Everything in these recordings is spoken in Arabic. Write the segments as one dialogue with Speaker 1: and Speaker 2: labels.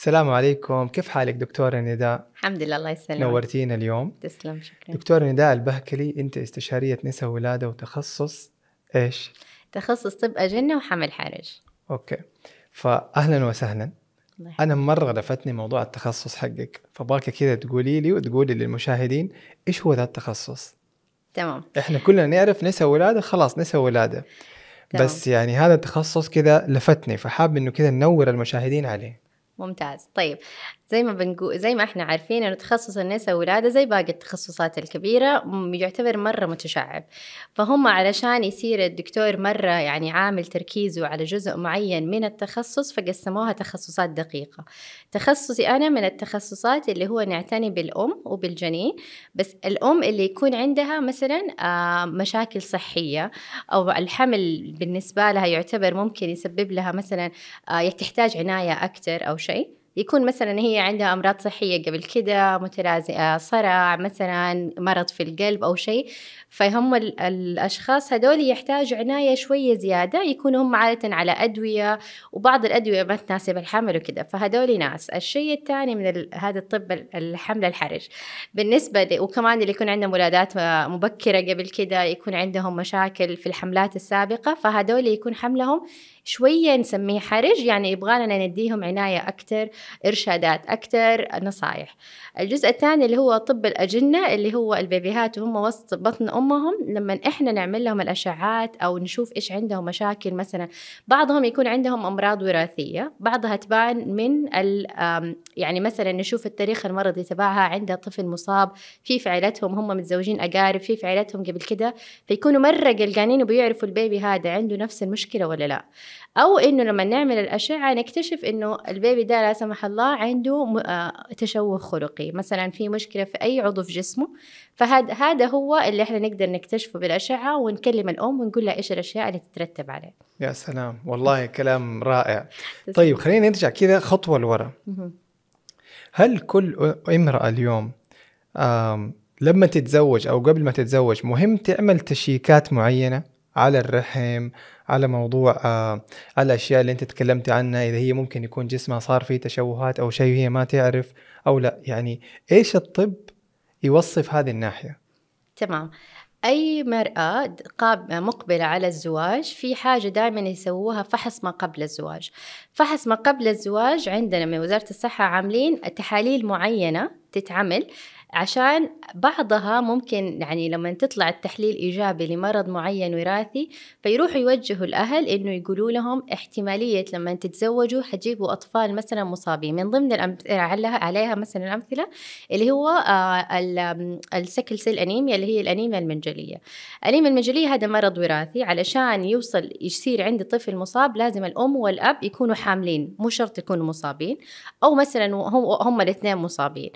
Speaker 1: السلام عليكم كيف حالك دكتورة نداء؟ الحمد لله الله يسلمك نورتينا اليوم تسلم شكرا دكتورة نداء البهكلي أنت استشارية نساء ولادة وتخصص إيش؟
Speaker 2: تخصص طب أجنة وحمل
Speaker 1: حرج أوكي فأهلا وسهلا الله أنا مرة لفتني موضوع التخصص حقك فباك كذا تقولي لي وتقولي للمشاهدين إيش هو ذا التخصص؟ تمام إحنا كلنا نعرف نساء ولادة خلاص نساء ولادة تمام. بس يعني هذا التخصص كذا لفتني فحاب إنه كذا ننور المشاهدين عليه
Speaker 2: ممتاز طيب زي ما بنقول زي ما احنا عارفين انه تخصص النساء والولاده زي باقي التخصصات الكبيره يعتبر مره متشعب فهم علشان يصير الدكتور مره يعني عامل تركيزه على جزء معين من التخصص فقسموها تخصصات دقيقه تخصصي انا من التخصصات اللي هو نعتني بالام وبالجنين بس الام اللي يكون عندها مثلا مشاكل صحيه او الحمل بالنسبه لها يعتبر ممكن يسبب لها مثلا تحتاج عنايه اكثر او شيء يكون مثلا هي عندها امراض صحيه قبل كده متلازئه صرع مثلا مرض في القلب او شيء فهم الاشخاص هذول يحتاجوا عنايه شويه زياده يكونوا هم عاده على ادويه وبعض الادويه ما تناسب الحمل وكذا فهذول ناس الشيء الثاني من هذا الطب الحمل الحرج بالنسبه لي وكمان اللي يكون عندهم ولادات مبكره قبل كده يكون عندهم مشاكل في الحملات السابقه فهذول يكون حملهم شوية نسميه حرج يعني لنا نديهم عناية أكثر إرشادات أكثر نصائح الجزء الثاني اللي هو طب الأجنة اللي هو البيبيهات وهم وسط بطن أمهم لما إحنا نعمل لهم الأشعات أو نشوف إيش عندهم مشاكل مثلا بعضهم يكون عندهم أمراض وراثية بعضها تبان من ال يعني مثلا نشوف التاريخ المرضي تبعها عندها طفل مصاب في في عائلتهم هم متزوجين أقارب في في عائلتهم قبل كده فيكونوا مرة قلقانين وبيعرفوا البيبي هذا عنده نفس المشكلة ولا لا او انه لما نعمل الاشعه نكتشف انه البيبي ده لا سمح الله عنده آه، تشوه خلقي مثلا في مشكله في اي عضو في جسمه فهذا هذا هو اللي احنا نقدر نكتشفه بالاشعه ونكلم الام ونقول لها ايش الاشياء اللي تترتب عليه
Speaker 1: يا سلام والله كلام رائع طيب خلينا نرجع كذا خطوه لورا هل كل امراه اليوم لما تتزوج او قبل ما تتزوج مهم تعمل تشيكات معينه على الرحم على موضوع آه الاشياء اللي انت تكلمتي عنها اذا هي ممكن يكون جسمها صار فيه تشوهات او شيء هي ما تعرف او لا يعني ايش الطب يوصف هذه الناحيه
Speaker 2: تمام أي مرأة مقبلة على الزواج في حاجة دائما يسووها فحص ما قبل الزواج فحص ما قبل الزواج عندنا من وزارة الصحة عاملين تحاليل معينة تتعمل عشان بعضها ممكن يعني لما تطلع التحليل إيجابي لمرض معين وراثي فيروحوا يوجهوا الأهل إنه يقولوا لهم احتمالية لما تتزوجوا حتجيبوا أطفال مثلا مصابين من ضمن الأمثلة عليها مثلا الأمثلة اللي هو آه، السكل سيل أنيميا اللي هي الأنيميا المنجلية الأنيميا المنجلية هذا مرض وراثي علشان يوصل يصير عند طفل مصاب لازم الأم والأب يكونوا حاملين مو شرط يكونوا مصابين أو مثلا هم, هم الاثنين مصابين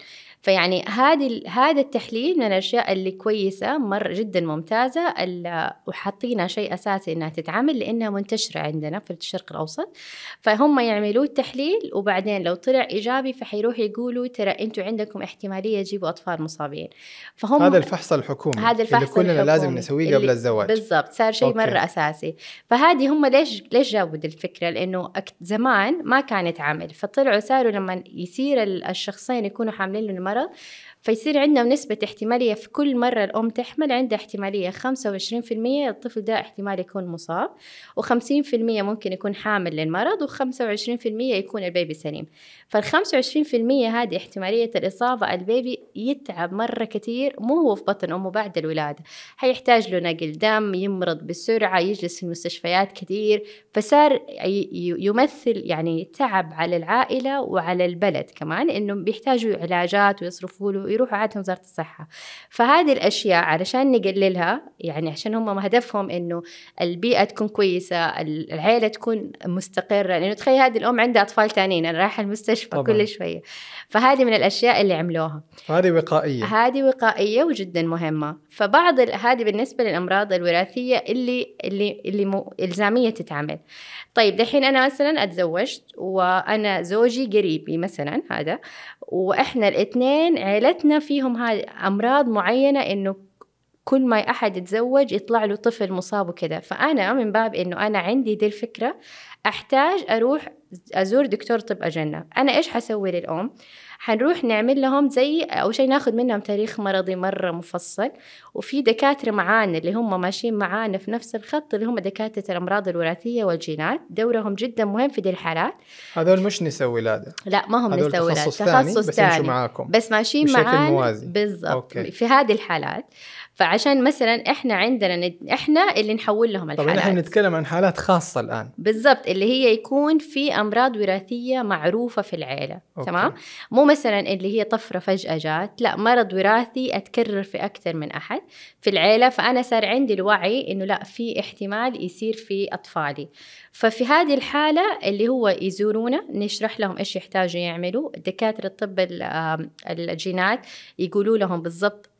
Speaker 2: فيعني هذه هذا التحليل من الاشياء اللي كويسه مره جدا ممتازه اللي وحاطينها شيء اساسي انها تتعمل لانها منتشره عندنا في الشرق الاوسط فهم يعملوا التحليل وبعدين لو طلع ايجابي فحيروح يقولوا ترى انتم عندكم احتماليه تجيبوا اطفال مصابين فهم هذا الفحص
Speaker 1: الحكومي هذا الفحص اللي كلنا الحكومي لازم نسويه قبل الزواج
Speaker 2: بالضبط صار شيء أوكي. مره اساسي فهذه هم ليش ليش جابوا دي الفكره لانه زمان ما كانت عمل فطلعوا صاروا لما يصير الشخصين يكونوا حاملين agora, فيصير عندنا نسبة احتمالية في كل مرة الأم تحمل عندها احتمالية 25% الطفل ده احتمال يكون مصاب و50% ممكن يكون حامل للمرض و25% يكون البيبي سليم فال 25% هذه احتمالية الإصابة البيبي يتعب مرة كثير مو هو في بطن أمه بعد الولادة هيحتاج له نقل دم يمرض بسرعة يجلس في المستشفيات كثير فصار يمثل يعني تعب على العائلة وعلى البلد كمان إنه بيحتاجوا علاجات ويصرفوا له ويروحوا عاد وزارة الصحة فهذه الأشياء علشان نقللها يعني عشان هم هدفهم إنه البيئة تكون كويسة العيلة تكون مستقرة لأنه يعني تخيل هذه الأم عندها أطفال تانيين أنا رايحة المستشفى طبعا. كل شوية فهذه من الأشياء اللي عملوها
Speaker 1: هذه وقائية هذه
Speaker 2: وقائية وجدا مهمة فبعض هذه بالنسبة للأمراض الوراثية اللي اللي اللي مو إلزامية تتعمل طيب دحين أنا مثلا أتزوجت وأنا زوجي قريبي مثلا هذا وإحنا الاثنين عيلتنا تبعتنا فيهم هاي امراض معينه انه كل ما احد يتزوج يطلع له طفل مصاب وكذا فانا من باب انه انا عندي دي الفكره احتاج اروح ازور دكتور طب اجنه انا ايش حسوي للام حنروح نعمل لهم زي أول شيء ناخذ منهم تاريخ مرضي مرة مفصل وفي دكاترة معانا اللي هم ماشيين معانا في نفس الخط اللي هم دكاترة الأمراض الوراثية والجينات دورهم جدا مهم في دي الحالات
Speaker 1: هذول مش نسوي ولادة
Speaker 2: لا ما هم نسوي ولادة تخصص ثاني بس ثاني. معاكم بس ماشيين معانا بالضبط في هذه الحالات فعشان مثلا احنا عندنا احنا اللي نحول لهم الحالات طبعا احنا
Speaker 1: بنتكلم عن حالات خاصه الان
Speaker 2: بالضبط اللي هي يكون في امراض وراثيه معروفه في العيله أوكي. تمام مو مثلا اللي هي طفرة فجأة جات لا مرض وراثي أتكرر في أكثر من أحد في العيلة فأنا صار عندي الوعي إنه لا في احتمال يصير في أطفالي ففي هذه الحالة اللي هو يزورونا نشرح لهم إيش يحتاجوا يعملوا دكاترة الطب الجينات يقولوا لهم بالضبط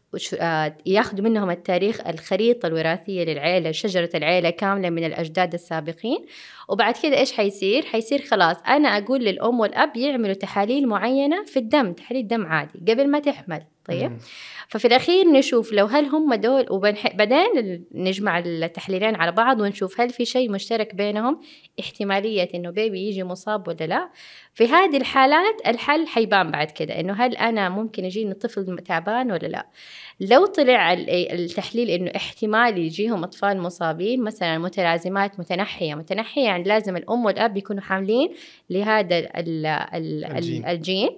Speaker 2: آه، ياخذوا منهم التاريخ الخريطة الوراثية للعيلة شجرة العيلة كاملة من الأجداد السابقين وبعد كده ايش حيصير حيصير خلاص انا اقول للام والاب يعملوا تحاليل معينه في الدم تحاليل دم عادي قبل ما تحمل طيب مم. ففي الاخير نشوف لو هل هم دول وبعدين نجمع التحليلين على بعض ونشوف هل في شيء مشترك بينهم احتماليه انه بيبي يجي مصاب ولا لا في هذه الحالات الحل حيبان بعد كده انه هل انا ممكن يجيني طفل تعبان ولا لا لو طلع التحليل انه احتمال يجيهم اطفال مصابين مثلا متلازمات متنحيه متنحيه يعني لازم الام والاب يكونوا حاملين لهذا الـ الـ الجين. الجين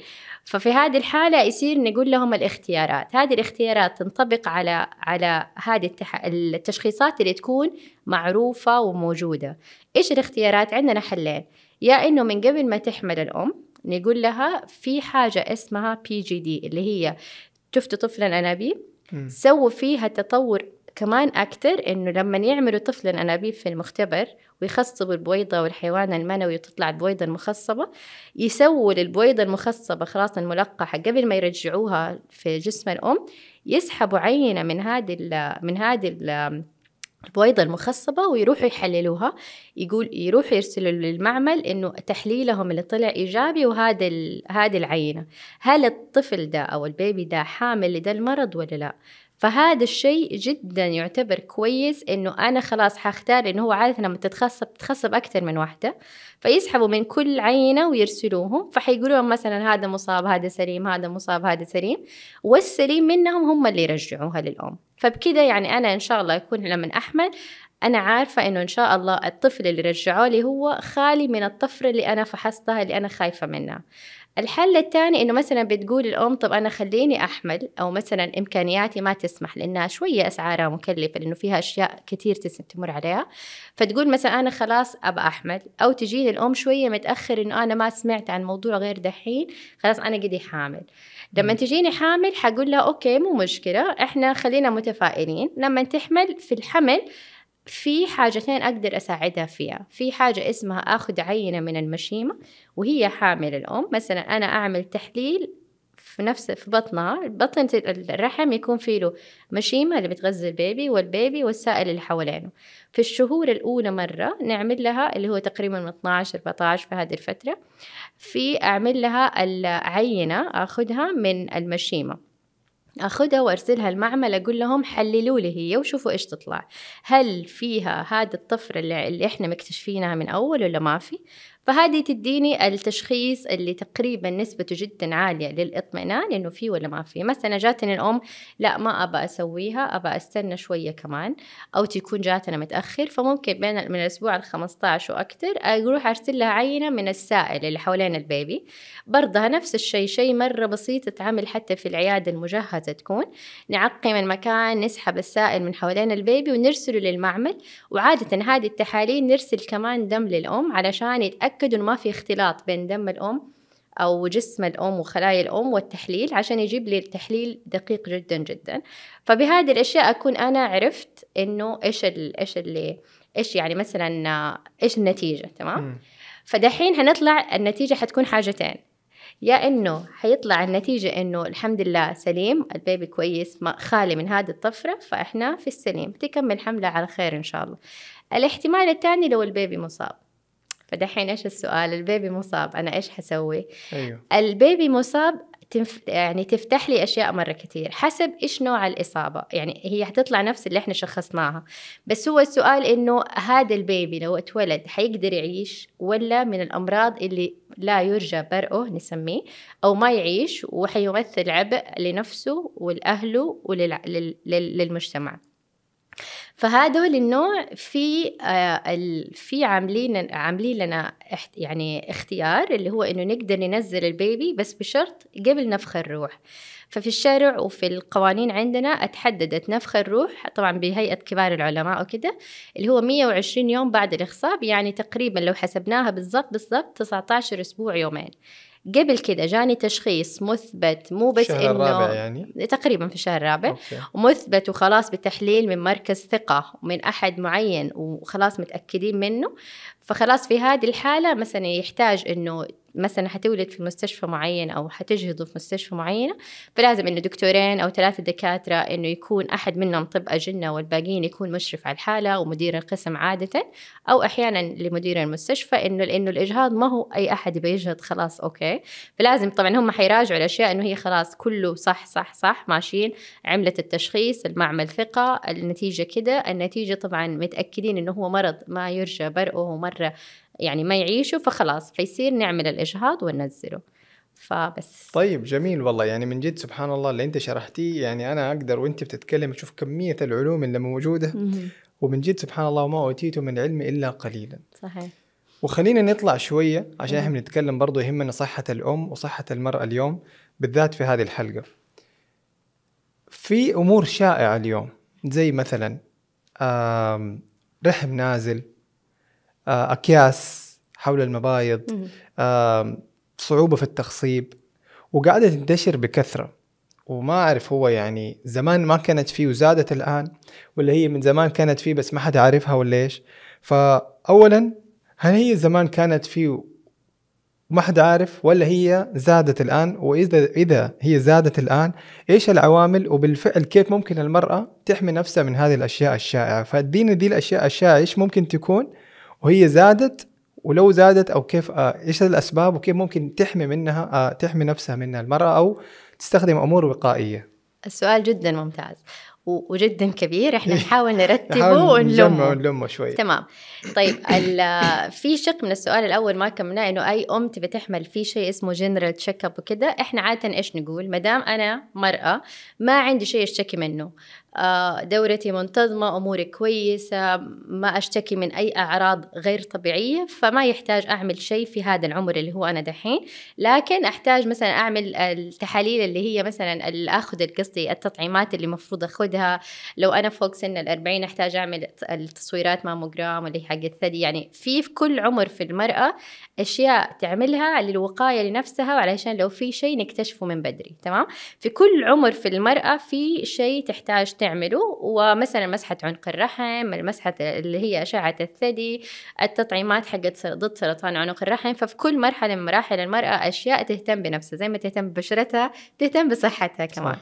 Speaker 2: ففي هذه الحاله يصير نقول لهم الاختيارات هذه الاختيارات تنطبق على على هذه التشخيصات اللي تكون معروفه وموجوده ايش الاختيارات عندنا حلين يا انه من قبل ما تحمل الام نقول لها في حاجة اسمها بي جي دي اللي هي شفتوا طفلا أنابيب سووا فيها تطور كمان أكتر إنه لما يعملوا طفل أنابيب في المختبر ويخصبوا البويضة والحيوان المنوي وتطلع البويضة المخصبة يسووا للبويضة المخصبة خلاص الملقحة قبل ما يرجعوها في جسم الأم يسحبوا عينة من هذه من هذه البويضة المخصبة ويروحوا يحللوها يقول يروحوا يرسلوا للمعمل إنه تحليلهم اللي طلع إيجابي وهذا هذه العينة هل الطفل ده أو البيبي ده حامل لده المرض ولا لا فهذا الشيء جدا يعتبر كويس انه انا خلاص حختار لانه هو عاده لما تتخصب تتخصب اكثر من واحده فيسحبوا من كل عينه ويرسلوهم فحيقولوا مثلا هذا مصاب هذا سليم هذا مصاب هذا سليم والسليم منهم هم اللي يرجعوها للام فبكذا يعني انا ان شاء الله اكون لما احمل انا عارفه انه ان شاء الله الطفل اللي رجعوا لي هو خالي من الطفره اللي انا فحصتها اللي انا خايفه منها الحل الثاني انه مثلا بتقول الام طب انا خليني احمل او مثلا امكانياتي ما تسمح لانها شويه اسعارها مكلفه لانه فيها اشياء كثير تمر عليها فتقول مثلا انا خلاص ابى احمل او تجيني الام شويه متاخر انه انا ما سمعت عن موضوع غير دحين خلاص انا قدي حامل لما تجيني حامل حقول لها اوكي مو مشكله احنا خلينا متفائلين لما تحمل في الحمل في حاجتين أقدر أساعدها فيها في حاجة اسمها أخذ عينة من المشيمة وهي حامل الأم مثلا أنا أعمل تحليل في نفس في بطنها بطن الرحم يكون فيه له مشيمة اللي بتغذي البيبي والبيبي والسائل اللي حوالينه في الشهور الأولى مرة نعمل لها اللي هو تقريبا من 12 14 في هذه الفترة في أعمل لها العينة أخذها من المشيمة اخذها وارسلها المعمل اقول لهم حللوا لي هي وشوفوا ايش تطلع هل فيها هذا الطفره اللي, اللي احنا مكتشفينها من اول ولا ما في فهذه تديني التشخيص اللي تقريبا نسبته جدا عالية للإطمئنان إنه في ولا ما في مثلا جاتني الأم لا ما أبى أسويها أبى أستنى شوية كمان أو تكون جاتنا متأخر فممكن بين من الأسبوع ال 15 وأكثر أروح أرسل لها عينة من السائل اللي حوالين البيبي برضها نفس الشيء شيء مرة بسيط تعمل حتى في العيادة المجهزة تكون نعقم المكان نسحب السائل من حوالين البيبي ونرسله للمعمل وعادة هذه التحاليل نرسل كمان دم للأم علشان يتأكد يتأكد إنه ما في اختلاط بين دم الأم أو جسم الأم وخلايا الأم والتحليل عشان يجيب لي التحليل دقيق جدا جدا فبهذه الأشياء أكون أنا عرفت إنه إيش إيش اللي إيش يعني مثلا إيش النتيجة تمام فدحين هنطلع النتيجة حتكون حاجتين يا انه حيطلع النتيجه انه الحمد لله سليم البيبي كويس ما خالي من هذه الطفره فاحنا في السليم تكمل حمله على خير ان شاء الله الاحتمال الثاني لو البيبي مصاب فدحين ايش السؤال البيبي مصاب انا ايش حسوي أيوه. البيبي مصاب تنف... يعني تفتح لي اشياء مره كثير حسب ايش نوع الاصابه يعني هي حتطلع نفس اللي احنا شخصناها بس هو السؤال انه هذا البيبي لو اتولد حيقدر يعيش ولا من الامراض اللي لا يرجى برئه نسميه او ما يعيش وحيمثل عبء لنفسه ولاهله وللمجتمع ولل... لل... لل... للمجتمع فهذول النوع في آه، في عاملين عاملين لنا يعني اختيار اللي هو انه نقدر ننزل البيبي بس بشرط قبل نفخ الروح ففي الشرع وفي القوانين عندنا اتحددت نفخ الروح طبعا بهيئه كبار العلماء وكده اللي هو 120 يوم بعد الاخصاب يعني تقريبا لو حسبناها بالضبط بالضبط 19 اسبوع يومين قبل كذا جاني تشخيص مثبت مو بس الشهر الرابع يعني تقريبا في الشهر الرابع أوكي. مثبت وخلاص بتحليل من مركز ثقة من أحد معين وخلاص متأكدين منه فخلاص في هذه الحالة مثلا يحتاج إنه مثلا حتولد في مستشفى معين او حتجهضوا في مستشفى معينه فلازم انه دكتورين او ثلاثه دكاتره انه يكون احد منهم طب اجنه والباقيين يكون مشرف على الحاله ومدير القسم عاده او احيانا لمدير المستشفى انه لانه الاجهاض ما هو اي احد بيجهض يجهض خلاص اوكي فلازم طبعا هم حيراجعوا الاشياء انه هي خلاص كله صح صح صح ماشيين عملت التشخيص المعمل ثقه النتيجه كده النتيجه طبعا متاكدين انه هو مرض ما يرجى برؤه الشهر يعني ما يعيشوا فخلاص فيصير نعمل الإجهاض وننزله فبس
Speaker 1: طيب جميل والله يعني من جد سبحان الله اللي انت شرحتيه يعني انا اقدر وانت بتتكلم اشوف كميه العلوم اللي موجوده ومن جد سبحان الله وما اوتيتم من علم الا قليلا صحيح وخلينا نطلع شويه عشان احنا بنتكلم برضه يهمنا صحه الام وصحه المراه اليوم بالذات في هذه الحلقه في امور شائعه اليوم زي مثلا رحم نازل آه، اكياس حول المبايض صعوبه في التخصيب وقاعده تنتشر بكثره وما اعرف هو يعني زمان ما كانت فيه وزادت الان ولا هي من زمان كانت فيه بس ما حد عارفها ولا ايش فاولا هل هي زمان كانت فيه وما حد عارف ولا هي زادت الان واذا اذا هي زادت الان ايش العوامل وبالفعل كيف ممكن المراه تحمي نفسها من هذه الاشياء الشائعه فادينا دي الاشياء الشائعه ايش ممكن تكون وهي زادت ولو زادت او كيف آه، ايش الاسباب وكيف ممكن تحمي منها آه، تحمي نفسها منها المراه او تستخدم امور وقائيه
Speaker 2: السؤال جدا ممتاز وجدا كبير احنا نحاول نرتبه ونلمه ونلمه شوي تمام طيب في شق من السؤال الاول ما كملناه انه اي ام تبي تحمل في شيء اسمه جنرال تشيك اب وكذا احنا عاده ايش نقول ما دام انا مراه ما عندي شيء اشتكي منه آه، دورتي منتظمة أموري كويسة ما أشتكي من أي أعراض غير طبيعية فما يحتاج أعمل شيء في هذا العمر اللي هو أنا دحين لكن أحتاج مثلا أعمل التحاليل اللي هي مثلا أخذ قصدي التطعيمات اللي المفروض أخذها لو أنا فوق سن الأربعين أحتاج أعمل التصويرات ماموجرام اللي حق الثدي يعني في كل عمر في المرأة أشياء تعملها للوقاية لنفسها وعلشان لو في شيء نكتشفه من بدري تمام في كل عمر في المرأة في شيء تحتاج تعمل تعمله ومثلا مسحة عنق الرحم المسحة اللي هي أشعة الثدي التطعيمات حقت ضد سرطان عنق الرحم ففي كل مرحلة من مراحل المرأة أشياء تهتم بنفسها زي ما تهتم ببشرتها تهتم بصحتها كمان صح.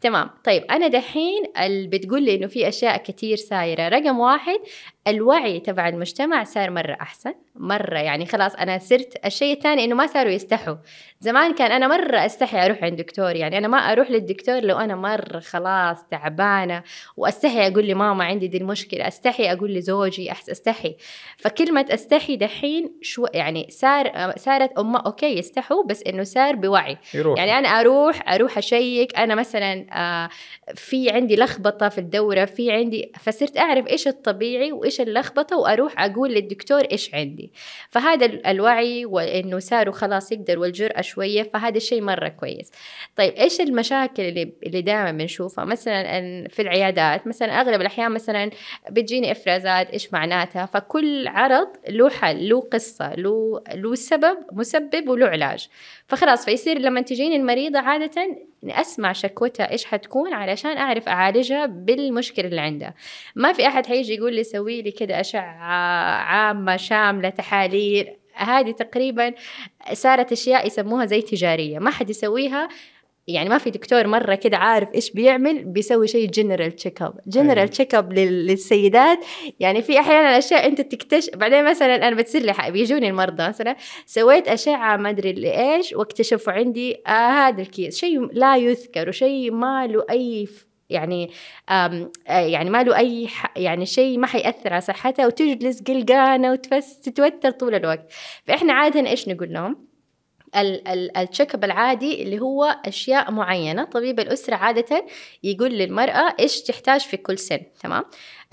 Speaker 2: تمام طيب أنا دحين بتقول لي إنه في أشياء كتير سايرة رقم واحد الوعي تبع المجتمع صار مرة أحسن مرة يعني خلاص أنا صرت الشيء الثاني إنه ما صاروا يستحوا زمان كان أنا مرة أستحي أروح عند دكتور يعني أنا ما أروح للدكتور لو أنا مرة خلاص تعبانة وأستحي أقول لي ماما عندي دي المشكلة أستحي أقول لزوجي أستحي فكلمة أستحي دحين شو يعني صار صارت أمه أوكي يستحوا بس إنه صار بوعي يروح. يعني أنا أروح أروح أشيك أنا مثلا آه، في عندي لخبطة في الدورة في عندي فصرت أعرف إيش الطبيعي وإيش ايش اللخبطه واروح اقول للدكتور ايش عندي فهذا الوعي وانه صاروا خلاص يقدر والجرأه شويه فهذا الشيء مره كويس طيب ايش المشاكل اللي اللي دائما بنشوفها مثلا في العيادات مثلا اغلب الاحيان مثلا بتجيني افرازات ايش معناتها فكل عرض له حل له قصه له له سبب مسبب وله علاج فخلاص فيصير لما تجيني المريضه عاده اني اسمع شكوتها ايش حتكون علشان اعرف اعالجها بالمشكله اللي عندها ما في احد حيجي يقول لي سوي لي كذا اشعه عامه شامله تحاليل هذه تقريبا صارت اشياء يسموها زي تجاريه ما حد يسويها يعني ما في دكتور مره كده عارف ايش بيعمل بيسوي شيء جنرال تشيك اب جنرال تشيك اب للسيدات يعني في احيانا اشياء انت تكتشف بعدين مثلا انا بتصير لي بيجوني المرضى مثلا سويت اشعه ما ادري لايش واكتشفوا عندي آه هذا الكيس شيء لا يذكر وشيء ما له اي يعني آه، يعني ما له اي يعني شيء ما حياثر على صحتها وتجلس قلقانه وتتوتر طول الوقت فاحنا عاده ايش نقول لهم؟ التشيك اب العادي اللي هو اشياء معينه طبيب الاسره عاده يقول للمراه ايش تحتاج في كل سن تمام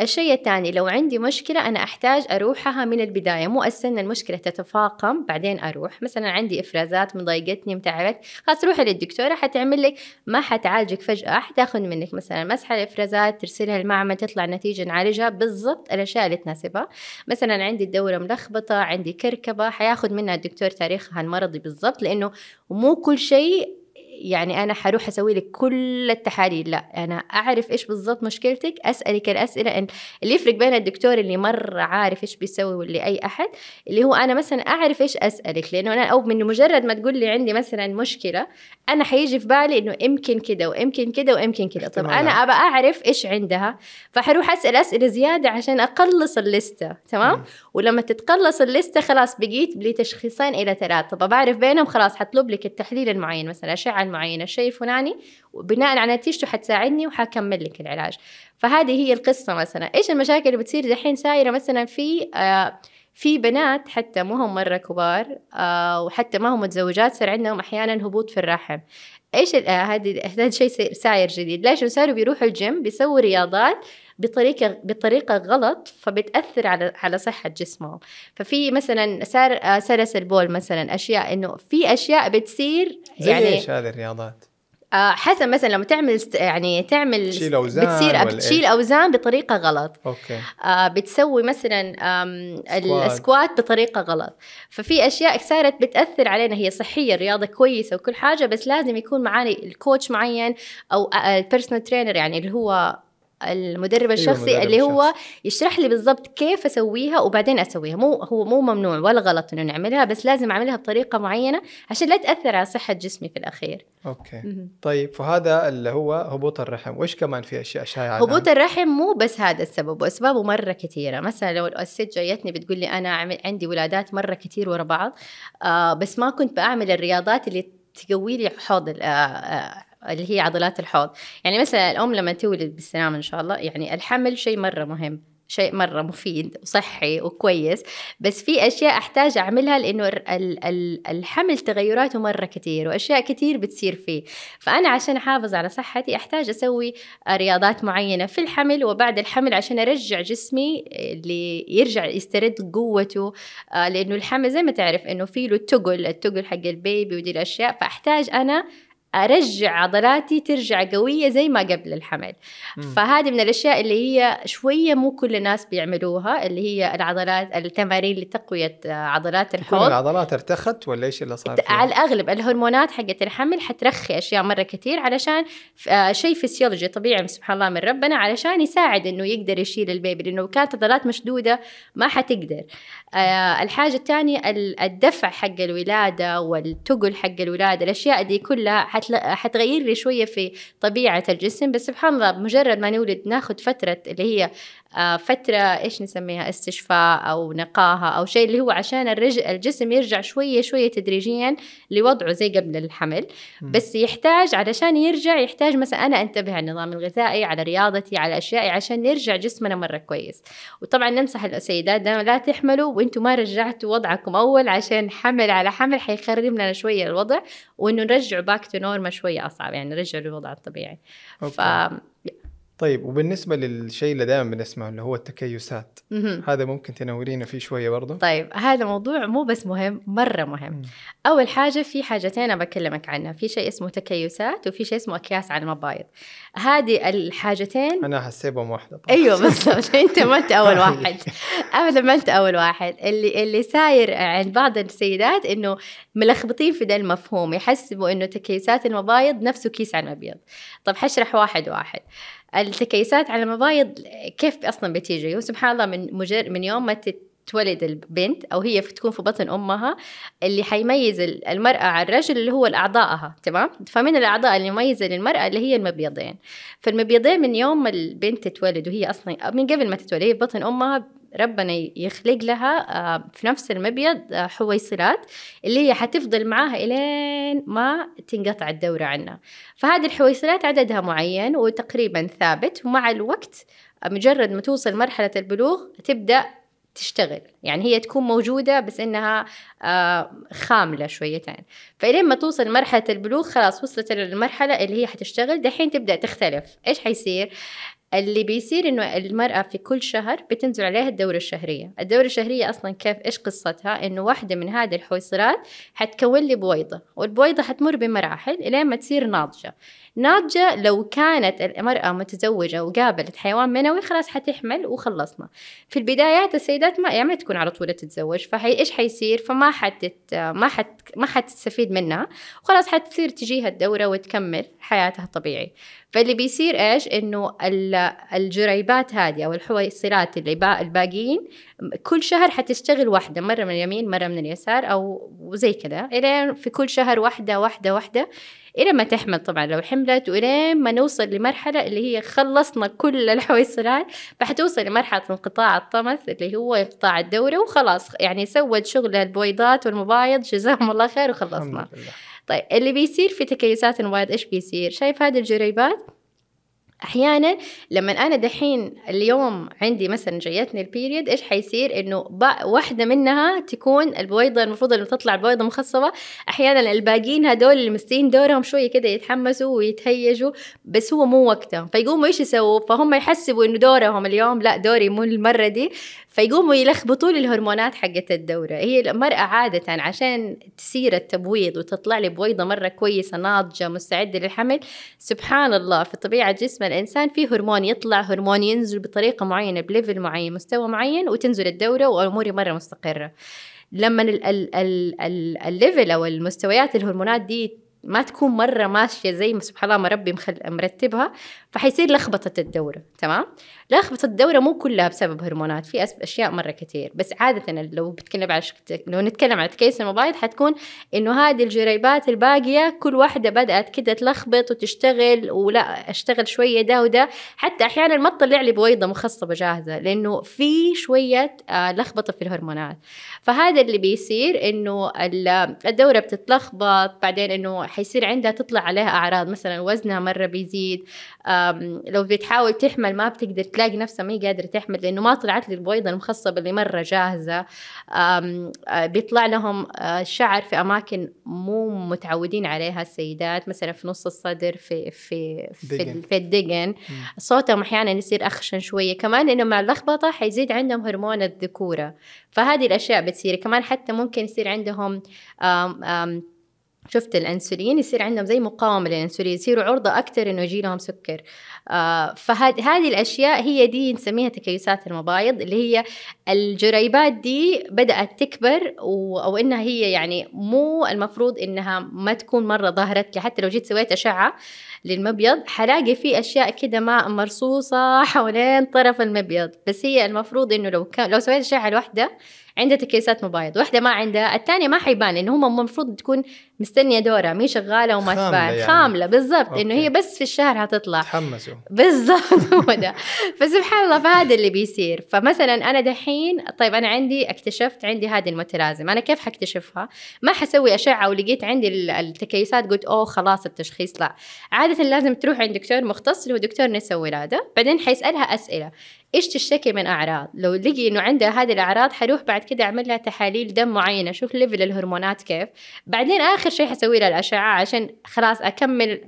Speaker 2: الشيء الثاني لو عندي مشكلة أنا أحتاج أروحها من البداية مو أستنى المشكلة تتفاقم بعدين أروح مثلا عندي إفرازات مضايقتني متعبت خلاص روحي للدكتورة حتعمل لك ما حتعالجك فجأة حتاخذ منك مثلا مسحة الإفرازات ترسلها المعمل تطلع نتيجة نعالجها بالضبط الأشياء اللي تناسبها مثلا عندي الدورة ملخبطة عندي كركبة حياخذ منها الدكتور تاريخها المرضي بالضبط لأنه مو كل شيء يعني انا حروح اسوي لك كل التحاليل لا انا اعرف ايش بالضبط مشكلتك اسالك الاسئله اللي يفرق بين الدكتور اللي مره عارف ايش بيسوي واللي اي احد اللي هو انا مثلا اعرف ايش اسالك لانه انا او من مجرد ما تقول لي عندي مثلا مشكله انا حيجي في بالي انه يمكن كده ويمكن كده ويمكن كده طب انا ابى اعرف ايش عندها فحروح اسال اسئله زياده عشان اقلص الليسته تمام ولما تتقلص الليستة خلاص بقيت بلي تشخيصين إلى ثلاثة فبعرف بينهم خلاص حطلب لك التحليل المعين مثلا أشعة معينة الشيء الفلاني وبناء على نتيجته حتساعدني وحكمل لك العلاج فهذه هي القصة مثلا إيش المشاكل اللي بتصير دحين سايرة مثلا في آه في بنات حتى ما هم مرة كبار آه وحتى ما هم متزوجات صار عندهم أحيانا هبوط في الرحم ايش آه، هذا شيء ساير جديد ليش صاروا بيروحوا الجيم بيسووا رياضات بطريقه بطريقه غلط فبتاثر على على صحه جسمهم ففي مثلا سر آه، سرس البول مثلا اشياء انه في اشياء بتصير زي يعني ايش
Speaker 1: هذه الرياضات
Speaker 2: آه، حسب مثلا لما تعمل يعني تعمل تشيل اوزان بتصير بتشيل اوزان بطريقه غلط اوكي آه، بتسوي مثلا السكوات بطريقه غلط ففي اشياء صارت بتاثر علينا هي صحيه الرياضه كويسه وكل حاجه بس لازم يكون معاني الكوتش معين او البيرسونال ترينر يعني اللي هو المدرب أيوة، الشخصي أيوة اللي هو الشخص. يشرح لي بالضبط كيف اسويها وبعدين اسويها مو هو مو ممنوع ولا غلط انه نعملها بس لازم اعملها بطريقه معينه عشان لا تاثر على صحه جسمي في الاخير
Speaker 1: اوكي م-م. طيب فهذا اللي هو هبوط الرحم وايش كمان في اشياء شائعه هبوط الرحم
Speaker 2: مو بس هذا السبب واسبابه مره كثيره مثلا لو الست جايتني بتقول لي انا عندي ولادات مره كثير ورا بعض آه بس ما كنت بعمل الرياضات اللي تقوي لي حوض آه، آه، اللي هي عضلات الحوض يعني مثلا الأم لما تولد بالسلامة إن شاء الله يعني الحمل شيء مرة مهم شيء مرة مفيد وصحي وكويس بس في أشياء أحتاج أعملها لأنه الحمل تغيراته مرة كثير وأشياء كثير بتصير فيه فأنا عشان أحافظ على صحتي أحتاج أسوي رياضات معينة في الحمل وبعد الحمل عشان أرجع جسمي اللي يرجع يسترد قوته آه، لأنه الحمل زي ما تعرف أنه فيه له التقل التقل حق البيبي ودي الأشياء فأحتاج أنا ارجع عضلاتي ترجع قويه زي ما قبل الحمل فهذه من الاشياء اللي هي شويه مو كل الناس بيعملوها اللي هي العضلات التمارين لتقويه آه، عضلات
Speaker 1: الحوض كل العضلات ارتخت ولا ايش اللي صار فيها؟
Speaker 2: على الاغلب الهرمونات حقت الحمل حترخي اشياء مره كثير علشان آه، شيء فسيولوجي طبيعي سبحان الله من ربنا علشان يساعد انه يقدر يشيل البيبي لانه كانت عضلات مشدوده ما حتقدر آه، الحاجه الثانيه الدفع حق الولاده والتقل حق الولاده الاشياء دي كلها حتغير لي شويه في طبيعه الجسم بس سبحان الله مجرد ما نولد ناخذ فتره اللي هي آه، فترة ايش نسميها استشفاء او نقاهة او شيء اللي هو عشان الجسم يرجع شوية شوية تدريجيا لوضعه زي قبل الحمل بس يحتاج علشان يرجع يحتاج مثلا انا انتبه على النظام الغذائي على رياضتي على اشيائي عشان يرجع جسمنا مرة كويس وطبعا ننصح السيدات لا تحملوا وانتم ما رجعتوا وضعكم اول عشان حمل على حمل حيخرب لنا شوية الوضع وانه نرجعه باك تو نورما شوية اصعب يعني نرجعه للوضع الطبيعي أوكي. ف...
Speaker 1: طيب وبالنسبه للشيء اللي دائما بنسمعه اللي هو التكيسات هذا ممكن تنورينا فيه شويه برضه
Speaker 2: طيب هذا موضوع مو بس مهم مره مهم مم. اول حاجه في حاجتين انا بكلمك عنها في شيء اسمه تكيسات وفي شيء اسمه اكياس على المبايض هذه الحاجتين
Speaker 1: انا حسيبهم واحده طبعا. ايوه
Speaker 2: بالضبط انت ما انت اول طيب. واحد ابدا ما انت اول واحد اللي اللي ساير عند بعض السيدات انه ملخبطين في ذا المفهوم يحسبوا انه تكيسات المبايض نفسه كيس على المبيض طب حشرح واحد واحد التكيسات على المبايض كيف اصلا بتيجي وسبحان الله من مجر من يوم ما تولد البنت او هي تكون في بطن امها اللي حيميز المراه عن الرجل اللي هو اعضائها تمام فمن الاعضاء اللي مميزه للمراه اللي هي المبيضين فالمبيضين من يوم ما البنت تتولد وهي اصلا من قبل ما تتولد هي في بطن امها ربنا يخلق لها آه، في نفس المبيض آه، حويصلات اللي هي حتفضل معاها إلين ما تنقطع الدورة عنها فهذه الحويصلات عددها معين وتقريبا ثابت ومع الوقت آه، مجرد ما توصل مرحلة البلوغ تبدأ تشتغل يعني هي تكون موجودة بس إنها خاملة شويتين فإلين ما توصل مرحلة البلوغ خلاص وصلت للمرحلة اللي هي حتشتغل دحين تبدأ تختلف إيش حيصير اللي بيصير انه المرأة في كل شهر بتنزل عليها الدورة الشهرية، الدورة الشهرية اصلا كيف ايش قصتها؟ انه واحدة من هذه الحويصلات حتكون لي بويضة، والبويضة حتمر بمراحل الين ما تصير ناضجة، ناضجة لو كانت المرأة متزوجة وقابلت حيوان منوي خلاص حتحمل وخلصنا في البدايات السيدات ما يعني ما تكون على طول تتزوج فهي ايش حيصير فما حتت ما حت ما حتستفيد منها وخلاص حتصير تجيها الدورة وتكمل حياتها طبيعي فاللي بيصير ايش انه الجريبات هذه او الحويصلات اللي الباقيين كل شهر حتشتغل واحدة مرة من اليمين مرة من اليسار او وزي كذا الين في كل شهر واحدة واحدة واحدة إلى ما تحمل طبعا لو حملت وإلى ما نوصل لمرحلة اللي هي خلصنا كل الحويصلات فحتوصل لمرحلة انقطاع الطمث اللي هو انقطاع الدورة وخلاص يعني سوت شغلها البويضات والمبايض جزاهم الله خير وخلصنا طيب اللي بيصير في تكيسات المبايض إيش بيصير شايف هذه الجريبات احيانا لما انا دحين اليوم عندي مثلا جيتني البيريد ايش حيصير انه واحده منها تكون البويضه المفروض اللي تطلع البويضه مخصبه احيانا الباقيين هذول اللي مستين دورهم شويه كده يتحمسوا ويتهيجوا بس هو مو وقته فيقوموا ايش يسووا فهم يحسبوا انه دورهم اليوم لا دوري مو المره دي فيقوموا يلخبطوا لي الهرمونات حقت الدوره هي المراه عاده عشان تسير التبويض وتطلع لي بويضه مره كويسه ناضجه مستعده للحمل سبحان الله في طبيعه جسم الانسان في هرمون يطلع هرمون ينزل بطريقه معينه بليفل معين مستوى معين وتنزل الدوره واموري مره مستقره لما الليفل او المستويات الهرمونات دي ما تكون مره ماشيه زي ما سبحان الله ما ربي مخل... مرتبها فحيصير لخبطه الدوره تمام لخبطه الدوره مو كلها بسبب هرمونات في اشياء مره كثير بس عاده لو بتكلم على شكت... لو نتكلم على تكيس المبايض حتكون انه هذه الجريبات الباقيه كل واحده بدات كده تلخبط وتشتغل ولا اشتغل شويه ده وده حتى احيانا ما تطلع لي بويضه مخصبه جاهزه لانه في شويه آه، لخبطه في الهرمونات فهذا اللي بيصير انه الدوره بتتلخبط بعدين انه حيصير عندها تطلع عليها أعراض مثلا وزنها مرة بيزيد لو بتحاول تحمل ما بتقدر تلاقي نفسها ما هي قادرة تحمل لأنه ما طلعت لي البويضة المخصبة اللي مرة جاهزة آه، بيطلع لهم الشعر آه، في أماكن مو متعودين عليها السيدات مثلا في نص الصدر في في في, في الدقن صوتهم أحيانا يصير أخشن شوية كمان إنه مع اللخبطة حيزيد عندهم هرمون الذكورة فهذه الأشياء بتصير كمان حتى ممكن يصير عندهم آم آم شفت الانسولين يصير عندهم زي مقاومه للانسولين يصيروا عرضه اكثر انه يجي لهم سكر آه، فهذه الأشياء هي دي نسميها تكيسات المبايض اللي هي الجريبات دي بدأت تكبر أو إنها هي يعني مو المفروض إنها ما تكون مرة ظهرت لي حتى لو جيت سويت أشعة للمبيض حلاقي فيه أشياء كده ما مرصوصة حولين طرف المبيض بس هي المفروض إنه لو ك... لو سويت أشعة لوحدة عندها تكيسات مبايض واحدة ما عندها الثانية ما حيبان إنه هم المفروض تكون مستنية دورها مي شغالة وما تبان خاملة, يعني. خاملة بالضبط إنه هي بس في الشهر هتطلع نفسه بالضبط هو ده فسبحان الله فهذا اللي بيصير فمثلا انا دحين طيب انا عندي اكتشفت عندي هذه المتلازمه انا كيف حكتشفها ما حسوي اشعه ولقيت عندي التكيسات قلت اوه خلاص التشخيص لا عاده لازم تروح عند دكتور مختص اللي هو دكتور نساء ولاده بعدين حيسالها اسئله ايش تشتكي من اعراض لو لقي انه عندها هذه الاعراض حروح بعد كده اعمل لها تحاليل دم معينه اشوف ليفل الهرمونات كيف بعدين اخر شيء حسوي لها الاشعه عشان خلاص اكمل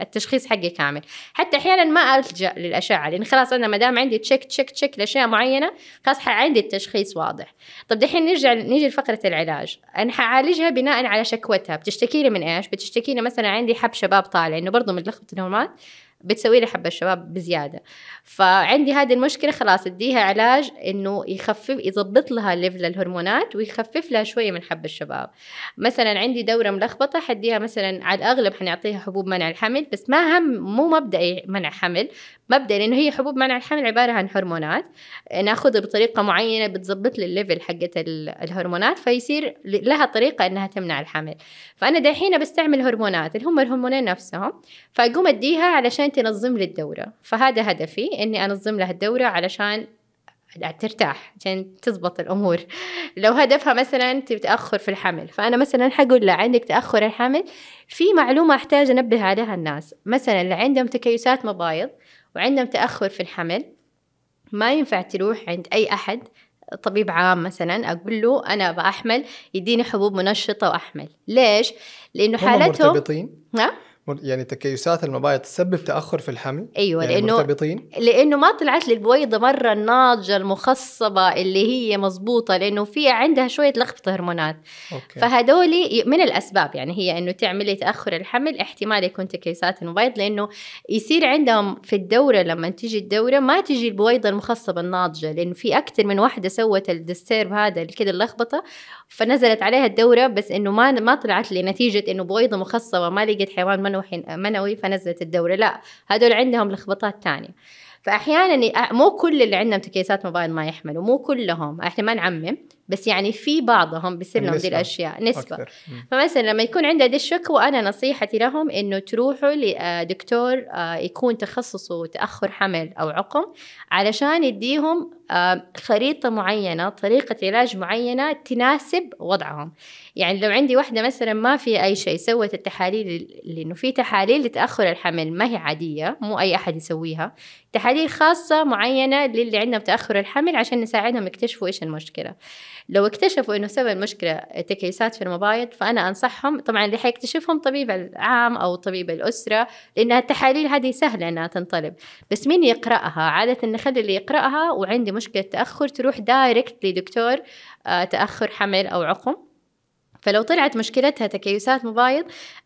Speaker 2: التشخيص حقي كامل حتى احيانا ما الجا للاشعه لان خلاص انا ما دام عندي تشيك تشيك تشيك لاشياء معينه خلاص عندي التشخيص واضح طب دحين نرجع نيجي لفقره العلاج انا حعالجها بناء على شكوتها بتشتكي لي من ايش بتشتكي لي مثلا عندي حب شباب طالع انه برضه من لخبطه الهرمونات بتسوي لي حبه الشباب بزياده فعندي هذه المشكله خلاص اديها علاج انه يخفف يضبط لها ليفل الهرمونات ويخفف لها شويه من حب الشباب مثلا عندي دوره ملخبطه حديها مثلا على الاغلب حنعطيها حبوب منع الحمل بس ما هم مو مبدئي منع حمل مبدا لانه هي حبوب منع الحمل عباره عن هرمونات ناخذها بطريقه معينه بتظبط لي الليفل حقه الهرمونات فيصير لها طريقه انها تمنع الحمل فانا دحين بستعمل هرمونات اللي هم الهرمونين نفسهم فاقوم اديها علشان تنظم لي الدوره فهذا هدفي اني انظم لها الدوره علشان ترتاح عشان تزبط الامور لو هدفها مثلا تتاخر في الحمل فانا مثلا حقول لها عندك تاخر الحمل في معلومه احتاج انبه عليها الناس مثلا اللي عندهم تكيسات مبايض وعندهم تأخر في الحمل ما ينفع تروح عند أي أحد طبيب عام مثلا اقول له انا بأحمل يديني حبوب منشطه واحمل ليش لانه حالتهم مرتبطين ها
Speaker 1: يعني تكيسات المبايض تسبب تاخر في الحمل ايوه يعني لانه مرتبطين
Speaker 2: لانه ما طلعت لي البويضه مره الناضجه المخصبه اللي هي مضبوطه لانه في عندها شويه لخبطه هرمونات أوكي. فهدول من الاسباب يعني هي انه تعمل تاخر الحمل احتمال يكون تكيسات المبايض لانه يصير عندهم في الدوره لما تيجي الدوره ما تيجي البويضه المخصبه الناضجه لانه في اكثر من واحده سوت الديستيرب هذا كذا اللخبطه فنزلت عليها الدوره بس انه ما ما طلعت لي نتيجه انه بويضه مخصبه ما لقيت حيوان منوي منوي فنزلت الدوري لا هذول عندهم لخبطات تانية فاحيانا مو كل اللي عندهم تكيسات موبايل ما يحملوا مو كلهم احنا ما نعمم بس يعني في بعضهم بيصير لهم دي الاشياء نسبه أكثر. فمثلا لما يكون عنده هذه الشكوى انا نصيحتي لهم انه تروحوا لدكتور آه، آه، يكون تخصصه تاخر حمل او عقم علشان يديهم آه، خريطه معينه طريقه علاج معينه تناسب وضعهم يعني لو عندي واحده مثلا ما في اي شيء سوت التحاليل لانه في تحاليل لتاخر الحمل ما هي عاديه مو اي احد يسويها تحاليل خاصه معينه للي عندهم تاخر الحمل عشان نساعدهم يكتشفوا ايش المشكله لو اكتشفوا انه سبب المشكله تكيسات في المبايض فانا انصحهم طبعا اللي حيكتشفهم طبيب العام او طبيب الاسره لانها التحاليل هذه سهله انها تنطلب بس مين يقراها عاده نخلي اللي يقراها وعندي مشكله تاخر تروح دايركت لدكتور آه، تاخر حمل او عقم فلو طلعت مشكلتها تكيسات مبايض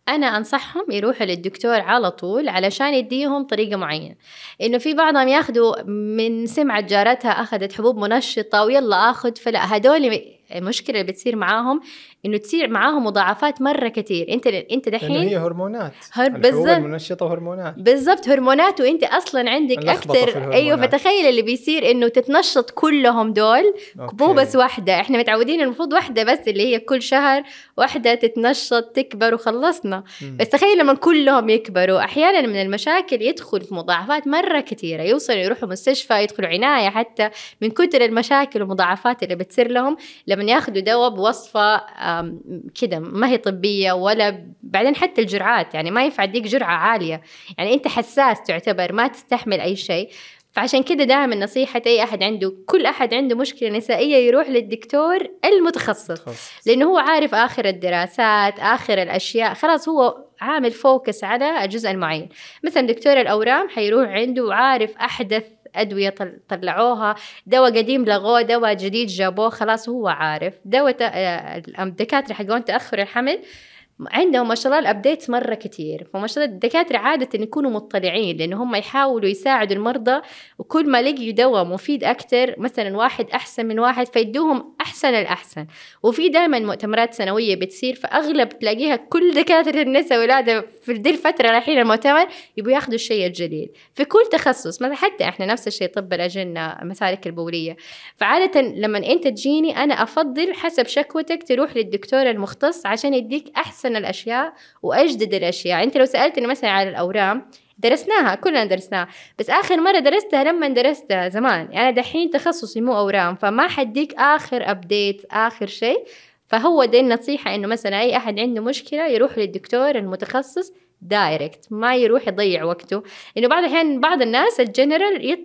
Speaker 2: أنا أنصحهم يروحوا للدكتور على طول علشان يديهم طريقة معينة إنه في بعضهم ياخذوا من سمعة جارتها أخذت حبوب منشطة ويلا أخذ فلا هدول المشكلة اللي بتصير معاهم انه تصير معاهم مضاعفات مره كثير انت انت دحين هي هرمونات هر... يعني بالضبط
Speaker 1: منشطه هرمونات
Speaker 2: بالظبط هرمونات وانت اصلا عندك اكثر ايوه فتخيل اللي بيصير انه تتنشط كلهم دول أوكي. مو بس واحده احنا متعودين المفروض واحده بس اللي هي كل شهر واحده تتنشط تكبر وخلصنا م. بس تخيل لما كلهم يكبروا احيانا من المشاكل يدخل في مضاعفات مره كثيره يوصلوا يروحوا مستشفى يدخلوا عنايه حتى من كثر المشاكل والمضاعفات اللي بتصير لهم لما ياخذوا دواء بوصفه آه، كده ما هي طبيه ولا بعدين حتى الجرعات يعني ما ينفع اديك جرعه عاليه يعني انت حساس تعتبر ما تستحمل اي شيء فعشان كده دائما نصيحة أي أحد عنده كل أحد عنده مشكلة نسائية يروح للدكتور المتخصص لأنه هو عارف آخر الدراسات آخر الأشياء خلاص هو عامل فوكس على الجزء المعين مثلا دكتور الأورام حيروح عنده وعارف أحدث أدوية طلعوها دواء قديم لغوه دواء جديد جابوه خلاص هو عارف دواء آه، الدكاترة حقون تأخر الحمل عندهم ما شاء الله الابديتس مره كتير فما شاء الله الدكاتره عاده يكونوا مطلعين لان هم يحاولوا يساعدوا المرضى وكل ما لقيوا دواء مفيد اكثر مثلا واحد احسن من واحد فيدوهم احسن الاحسن وفي دائما مؤتمرات سنويه بتصير فاغلب تلاقيها كل دكاتره النساء والولاده في دي الفتره رايحين المؤتمر يبوا ياخذوا الشيء الجديد في كل تخصص مثلا حتى احنا نفس الشيء طب الاجنه مسالك البوليه فعاده لما انت تجيني انا افضل حسب شكوتك تروح للدكتور المختص عشان يديك احسن احسن الاشياء واجدد الاشياء انت لو سالتني مثلا على الاورام درسناها كلنا درسناها بس اخر مره درستها لما درستها زمان انا يعني دحين تخصصي مو اورام فما حديك اخر ابديت اخر شيء فهو دي النصيحه انه مثلا اي احد عنده مشكله يروح للدكتور المتخصص دايركت ما يروح يضيع وقته لانه بعض الاحيان بعض الناس الجنرال يط...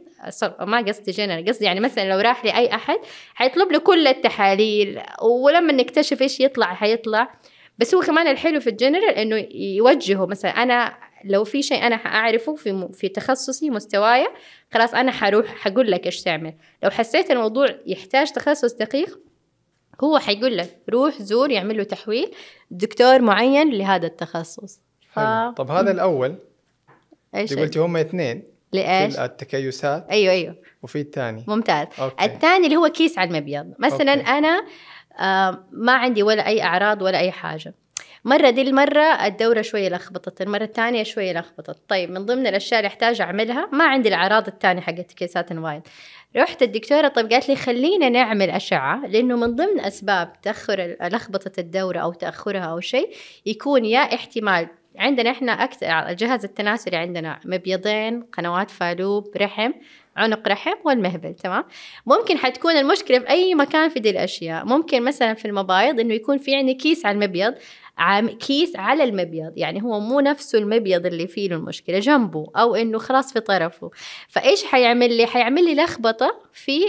Speaker 2: ما قصدي جنرال قصدي يعني مثلا لو راح لاي احد حيطلب له كل التحاليل ولما نكتشف ايش يطلع حيطلع بس هو كمان الحلو في الجنرال انه يوجهه مثلا انا لو في شيء انا حاعرفه في م... في تخصصي مستواي خلاص انا حروح حقول لك ايش تعمل لو حسيت الموضوع يحتاج تخصص دقيق هو حيقول لك روح زور يعمل له تحويل دكتور معين لهذا التخصص ف... حلو.
Speaker 1: طب هذا الاول ايش قلتي هم اثنين لايش؟ في التكيسات ايوه ايوه وفي الثاني ممتاز الثاني
Speaker 2: اللي هو كيس على المبيض مثلا أوكي. انا آه، ما عندي ولا أي أعراض ولا أي حاجة مرة دي المرة الدورة شوية لخبطت المرة الثانية شوية لخبطت طيب من ضمن الأشياء اللي أحتاج أعملها ما عندي الأعراض الثانية حقت كيسات وايد رحت الدكتورة طيب قالت لي خلينا نعمل أشعة لأنه من ضمن أسباب تأخر لخبطة الدورة أو تأخرها أو شيء يكون يا احتمال عندنا احنا أكثر الجهاز التناسلي عندنا مبيضين قنوات فالوب رحم عنق رحم والمهبل تمام ممكن حتكون المشكله في اي مكان في دي الاشياء ممكن مثلا في المبايض انه يكون في عندي كيس على المبيض كيس على المبيض يعني هو مو نفسه المبيض اللي فيه المشكلة جنبه أو إنه خلاص في طرفه فإيش حيعمل لي حيعمل لي لخبطة في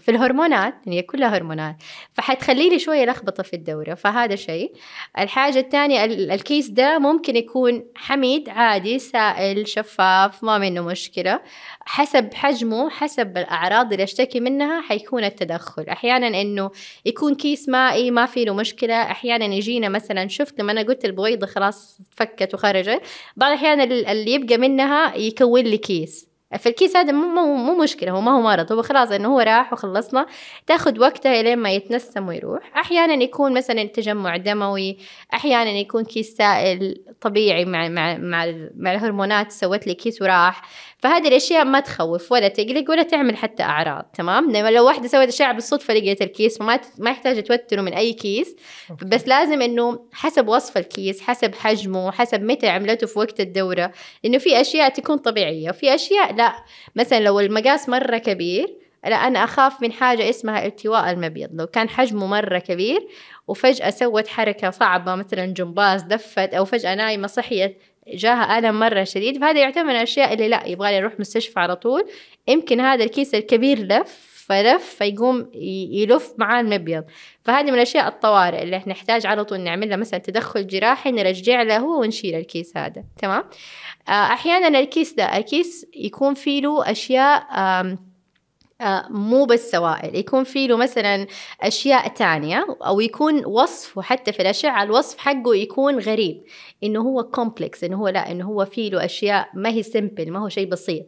Speaker 2: في الهرمونات يعني هي يعني كلها هرمونات فحتخلي لي شوية لخبطة في الدورة فهذا شيء الحاجة الثانية الكيس ده ممكن يكون حميد عادي سائل شفاف ما منه مشكلة حسب حجمه حسب الأعراض اللي أشتكي منها حيكون التدخل أحيانا إنه يكون كيس مائي ما فيه مشكلة أحيانا يجينا مثلا شفت لما انا قلت البويضه خلاص فكت وخرجت بعض الاحيان اللي يبقى منها يكون لي كيس فالكيس هذا مو مو مشكله هو ما هو مرض هو خلاص انه هو راح وخلصنا تاخذ وقتها لين ما يتنسم ويروح احيانا يكون مثلا تجمع دموي احيانا يكون كيس سائل طبيعي مع مع مع, مع الهرمونات سوت لي كيس وراح فهذه الاشياء ما تخوف ولا تقلق ولا تعمل حتى اعراض تمام لو واحده سوت اشعه بالصدفه لقيت الكيس فما ما يحتاج توتره من اي كيس بس لازم انه حسب وصف الكيس حسب حجمه حسب متى عملته في وقت الدوره لانه في اشياء تكون طبيعيه وفي اشياء لا مثلا لو المقاس مره كبير لا أنا أخاف من حاجة اسمها التواء المبيض لو كان حجمه مرة كبير وفجأة سوت حركة صعبة مثلا جمباز دفت أو فجأة نايمة صحيت جاها ألم مرة شديد فهذا يعتبر من الأشياء اللي لا يبغالي أروح مستشفى على طول يمكن هذا الكيس الكبير لف فلف فيقوم يلف معاه المبيض فهذه من الأشياء الطوارئ اللي احنا نحتاج على طول نعمل لها مثلا تدخل جراحي نرجع له هو ونشيل الكيس هذا تمام آه، أحيانا الكيس ده الكيس يكون فيه له أشياء آه، مو بس سوائل يكون في له مثلا أشياء تانية أو يكون وصفه حتى في الأشعة الوصف حقه يكون غريب إنه هو كومبلكس إنه هو لا إنه هو في له أشياء ما هي سمبل ما هو شيء بسيط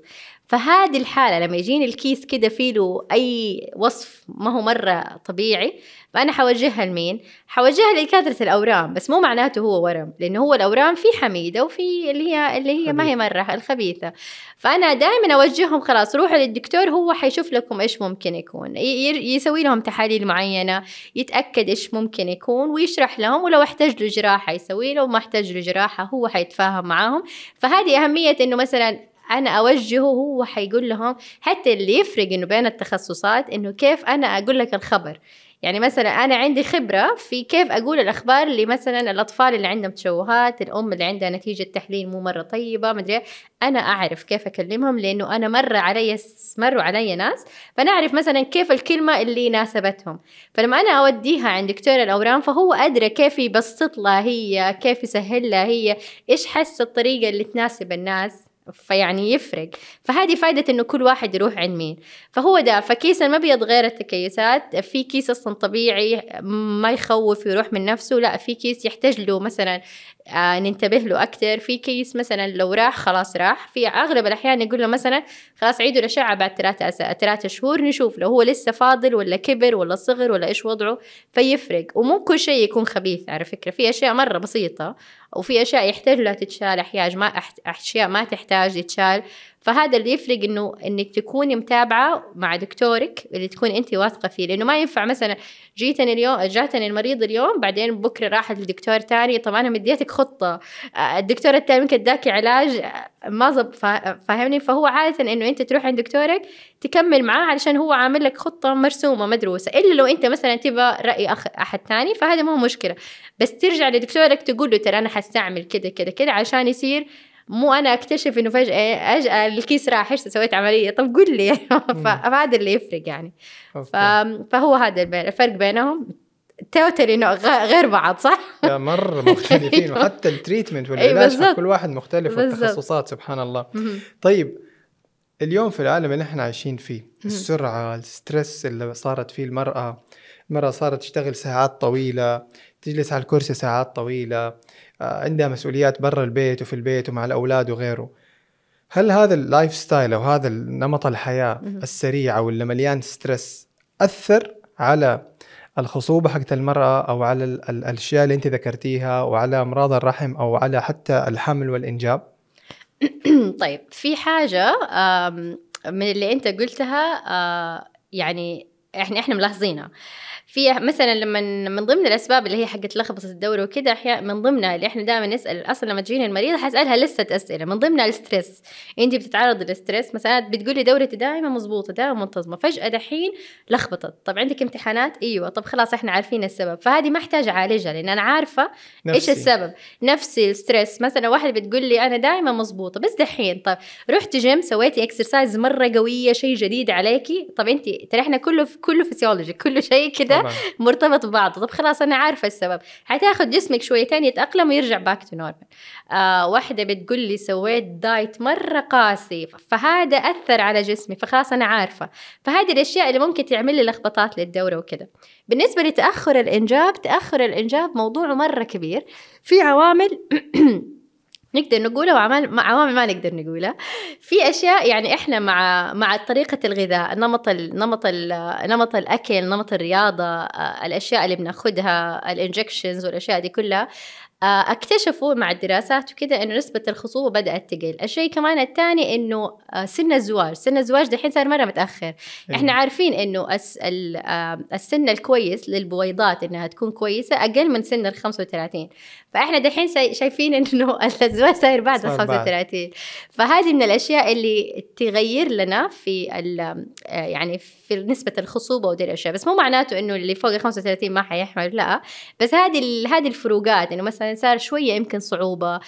Speaker 2: فهذه الحالة لما يجيني الكيس كده في له أي وصف ما هو مرة طبيعي فأنا حوجهها لمين؟ حوجهها لدكاترة الأورام بس مو معناته هو ورم لأنه هو الأورام في حميدة وفي اللي هي اللي هي ما هي مرة الخبيثة فأنا دائما أوجههم خلاص روحوا للدكتور هو حيشوف لكم إيش ممكن يكون يسوي لهم تحاليل معينة يتأكد إيش ممكن يكون ويشرح لهم ولو احتاج له جراحة يسوي له وما احتاج له جراحة هو حيتفاهم معاهم فهذه أهمية إنه مثلا انا اوجهه هو حيقول لهم حتى اللي يفرق انه بين التخصصات انه كيف انا اقول لك الخبر يعني مثلا انا عندي خبره في كيف اقول الاخبار اللي مثلا الاطفال اللي عندهم تشوهات الام اللي عندها نتيجه تحليل مو مره طيبه مدري إيه. انا اعرف كيف اكلمهم لانه انا مر علي مروا علي ناس فانا اعرف مثلا كيف الكلمه اللي ناسبتهم فلما انا اوديها عند دكتور الاورام فهو ادرى كيف يبسط لها هي كيف يسهل لها هي ايش حس الطريقه اللي تناسب الناس فيعني يفرق فهذه فائدة انه كل واحد يروح عند مين فهو ده فكيس المبيض غير التكيسات في كيس اصلا طبيعي ما يخوف ويروح من نفسه لا في كيس يحتاج له مثلا آه ننتبه له اكثر في كيس مثلا لو راح خلاص راح في اغلب الاحيان يقول له مثلا خلاص عيدوا الاشعة بعد ثلاثة ثلاثة شهور نشوف لو هو لسه فاضل ولا كبر ولا صغر ولا ايش وضعه فيفرق ومو كل شيء يكون خبيث على فكرة في اشياء مرة بسيطة وفي اشياء يحتاج لها تتشال احياج ما اشياء ما تحتاج تتشال فهذا اللي يفرق انه انك تكوني متابعه مع دكتورك اللي تكون انت واثقه فيه لانه ما ينفع مثلا جيتني اليوم جاتني المريض اليوم بعدين بكره راحت لدكتور ثاني طب انا مديتك خطه آه، الدكتور الثاني ممكن اداكي علاج آه، ما زب فاهمني فهو عادة انه انت تروح عند دكتورك تكمل معاه علشان هو عامل لك خطة مرسومة مدروسة الا لو انت مثلا تبغى رأي أخ احد ثاني فهذا ما هو مشكلة بس ترجع لدكتورك تقول له ترى انا حستعمل كذا كذا كذا عشان يصير مو انا اكتشف انه فجأة فجأة الكيس راح سويت عملية طب قل لي فهذا اللي يفرق يعني فهو هذا الفرق بينهم توتالي انه غير بعض صح؟
Speaker 1: يا مرة مختلفين وحتى أيوة. التريتمنت والعلاج أيوه كل واحد مختلف والتخصصات سبحان الله طيب اليوم في العالم اللي احنا عايشين فيه السرعة الستريس اللي صارت فيه المرأة المرأة صارت تشتغل ساعات طويلة تجلس على الكرسي ساعات طويلة آه، عندها مسؤوليات برا البيت وفي البيت ومع الأولاد وغيره هل هذا اللايف ستايل أو هذا نمط الحياة السريعة واللي مليان ستريس أثر على الخصوبة حقت المرأة أو على الأشياء اللي أنت ذكرتيها وعلى أمراض الرحم أو على حتى الحمل والإنجاب؟
Speaker 2: طيب في حاجة من اللي أنت قلتها آه، يعني احنا احنا ملاحظينها في مثلا لما من ضمن الاسباب اللي هي حقت لخبطه الدوره وكذا احيانا من ضمنها اللي احنا دائما نسال اصلا لما تجيني المريضه حاسالها لسه اسئله من ضمنها الستريس انت بتتعرض للستريس مثلا بتقول لي دورتي دائما مضبوطه دائما منتظمه فجاه دحين لخبطت طب عندك امتحانات ايوه طب خلاص احنا عارفين السبب فهذه ما احتاج اعالجها لان انا عارفه نفسي. ايش السبب نفسي الستريس مثلا واحده بتقول لي انا دائما مضبوطه بس دحين طب رحت جيم سويتي اكسرسايز مره قويه شيء جديد عليكي طب انت ترى احنا كله في كله فيسيولوجي كله شيء كده مرتبط ببعضه طب خلاص انا عارفه السبب حتاخذ جسمك شويتين يتاقلم ويرجع باك تو نورمال آه واحده بتقول لي سويت دايت مره قاسي فهذا اثر على جسمي فخلاص انا عارفه فهذه الاشياء اللي ممكن تعمل لي لخبطات للدوره وكذا بالنسبه لتاخر الانجاب تاخر الانجاب موضوع مره كبير في عوامل نقدر نقولها وعوامل عوامل ما نقدر نقولها في اشياء يعني احنا مع مع طريقه الغذاء نمط الـ نمط الـ نمط الاكل نمط الرياضه آه، الاشياء اللي بناخذها الانجكشنز والاشياء دي كلها آه، اكتشفوا مع الدراسات وكذا انه نسبة الخصوبة بدأت تقل، الشيء كمان الثاني انه آه، سن الزواج، سن الزواج دحين صار مرة متأخر، إيه. احنا عارفين انه آه، السن الكويس للبويضات انها تكون كويسة اقل من سن ال 35 فاحنا دحين شايفين انه الزواج صاير بعد ال 35 فهذه من الاشياء اللي تغير لنا في يعني في نسبة الخصوبة ودي الاشياء، بس مو معناته انه اللي فوق ال 35 ما حيحمل لا، بس هذه هذه الفروقات انه مثلا صار شويه يمكن صعوبه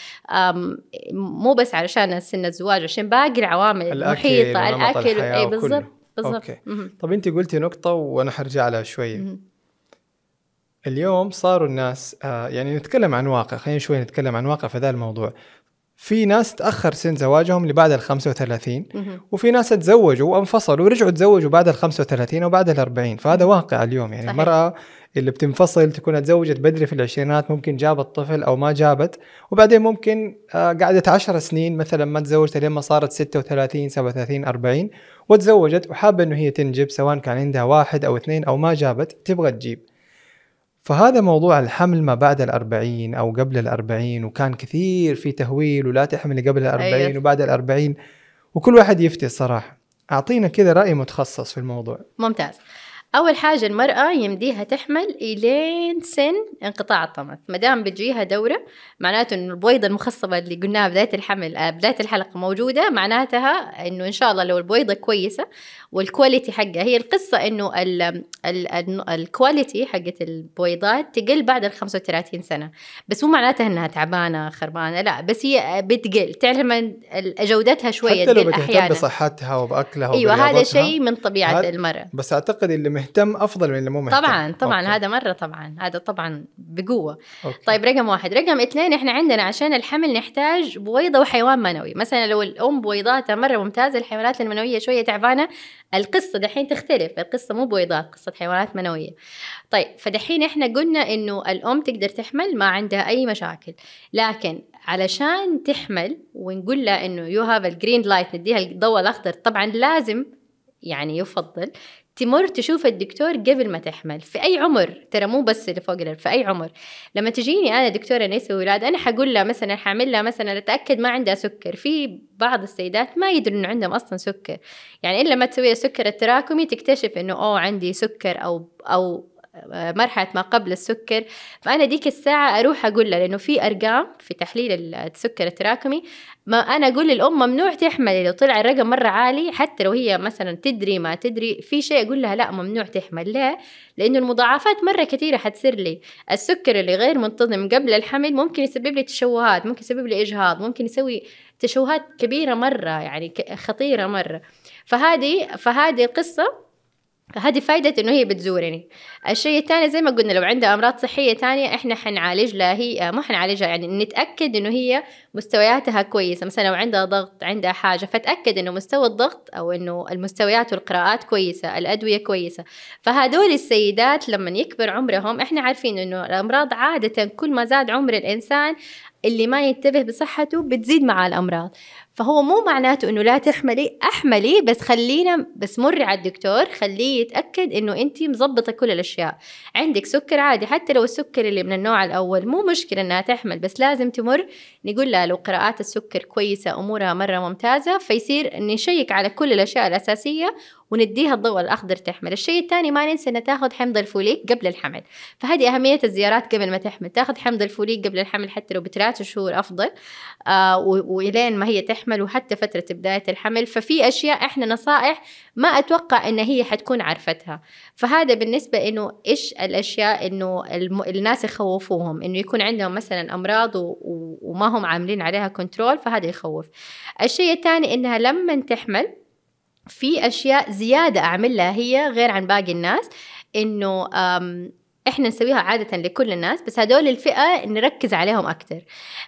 Speaker 2: مو بس علشان سن الزواج عشان باقي العوامل المحيطه الاكل اي بالضبط بالضبط
Speaker 1: طب انت قلتي نقطه وانا حرجع لها شويه اليوم صاروا الناس آه، يعني نتكلم عن واقع خلينا شوي نتكلم عن واقع في هذا الموضوع في ناس تاخر سن زواجهم لبعد ال 35 وفي ناس تزوجوا وانفصلوا ورجعوا تزوجوا بعد ال 35 او بعد ال 40 فهذا واقع اليوم يعني صحيح. المراه اللي بتنفصل تكون تزوجت بدري في العشرينات ممكن جابت طفل او ما جابت وبعدين ممكن آه، قعدت 10 سنين مثلا ما تزوجت لين ما صارت 36 37 40 وتزوجت وحابه انه هي تنجب سواء كان عندها واحد او اثنين او ما جابت تبغى تجيب فهذا موضوع الحمل ما بعد الأربعين أو قبل الأربعين وكان كثير في تهويل ولا تحمل قبل أيوة. الأربعين أيوة. وبعد الأربعين وكل واحد يفتي الصراحة أعطينا كذا رأي متخصص في الموضوع
Speaker 2: ممتاز أول حاجة المرأة يمديها تحمل إلين سن انقطاع الطمث ما دام بتجيها دورة معناته إنه البويضة المخصبة اللي قلناها بداية الحمل آه، بداية الحلقة موجودة معناتها إنه إن شاء الله لو البويضة كويسة والكواليتي حقها هي القصة إنه ال ال الكواليتي حقت البويضات تقل بعد ال 35 سنة بس مو معناتها إنها تعبانة خربانة لا بس هي بتقل تعلم جودتها شوية حتى لو بتهتم
Speaker 1: بصحتها وبأكلها أيوة هذا شيء من طبيعة المرأة بس أعتقد اللي مهتم افضل من اللي مو مهتم طبعا
Speaker 2: طبعا أوكي. هذا مره طبعا هذا طبعا بقوه أوكي. طيب رقم واحد رقم اثنين احنا عندنا عشان الحمل نحتاج بويضه وحيوان منوي مثلا لو الام بويضاتها مره ممتازه الحيوانات المنويه شويه تعبانه القصه دحين تختلف القصه مو بويضات قصه حيوانات منويه طيب فدحين احنا قلنا انه الام تقدر تحمل ما عندها اي مشاكل لكن علشان تحمل ونقول لها انه يو هاف الجرين لايت نديها الضوء الاخضر طبعا لازم يعني يفضل تمر تشوف الدكتور قبل ما تحمل في اي عمر ترى مو بس اللي فوق في اي عمر لما تجيني انا دكتوره نساء ولاد انا حقول لها مثلا حاعمل لها مثلا اتاكد ما عندها سكر في بعض السيدات ما يدروا انه عندهم اصلا سكر يعني الا ما تسوي سكر التراكمي تكتشف انه اوه عندي سكر او او مرحله ما قبل السكر فانا ديك الساعه اروح اقول لها لانه في ارقام في تحليل السكر التراكمي ما انا اقول للام ممنوع تحملي لو طلع الرقم مره عالي حتى لو هي مثلا تدري ما تدري في شيء اقول لها لا ممنوع تحمل ليه لانه المضاعفات مره كثيره حتصير لي السكر اللي غير منتظم قبل الحمل ممكن يسبب لي تشوهات ممكن يسبب لي اجهاض ممكن يسوي تشوهات كبيره مره يعني خطيره مره فهذه فهذه القصه فهذه فائدة إنه هي بتزورني يعني. الشيء الثاني زي ما قلنا لو عندها أمراض صحية تانية إحنا حنعالج لها هي آه، ما حنعالجها يعني نتأكد إنه هي مستوياتها كويسة مثلا لو عندها ضغط عندها حاجة فتأكد إنه مستوى الضغط أو إنه المستويات والقراءات كويسة الأدوية كويسة فهدول السيدات لما يكبر عمرهم إحنا عارفين إنه الأمراض عادة كل ما زاد عمر الإنسان اللي ما ينتبه بصحته بتزيد مع الأمراض فهو مو معناته انه لا تحملي احملي بس خلينا بس مري على الدكتور خليه يتاكد انه انت مظبطه كل الاشياء عندك سكر عادي حتى لو السكر اللي من النوع الاول مو مشكله انها تحمل بس لازم تمر نقول لها لو قراءات السكر كويسه امورها مره ممتازه فيصير نشيك على كل الاشياء الاساسيه ونديها الضوء الاخضر تحمل الشيء الثاني ما ننسى ان تاخذ حمض الفوليك قبل الحمل فهذه اهميه الزيارات قبل ما تحمل تاخذ حمض الفوليك قبل الحمل حتى لو بثلاث شهور افضل آه ولين ما هي تحمل المحمل وحتى فترة بداية الحمل ففي أشياء إحنا نصائح ما أتوقع إن هي حتكون عرفتها فهذا بالنسبة إنه إيش الأشياء إنه الم... الناس يخوفوهم إنه يكون عندهم مثلا أمراض و... وما هم عاملين عليها كنترول فهذا يخوف الشيء الثاني إنها لما تحمل في أشياء زيادة أعملها هي غير عن باقي الناس إنه احنا نسويها عاده لكل الناس بس هدول الفئه نركز عليهم اكثر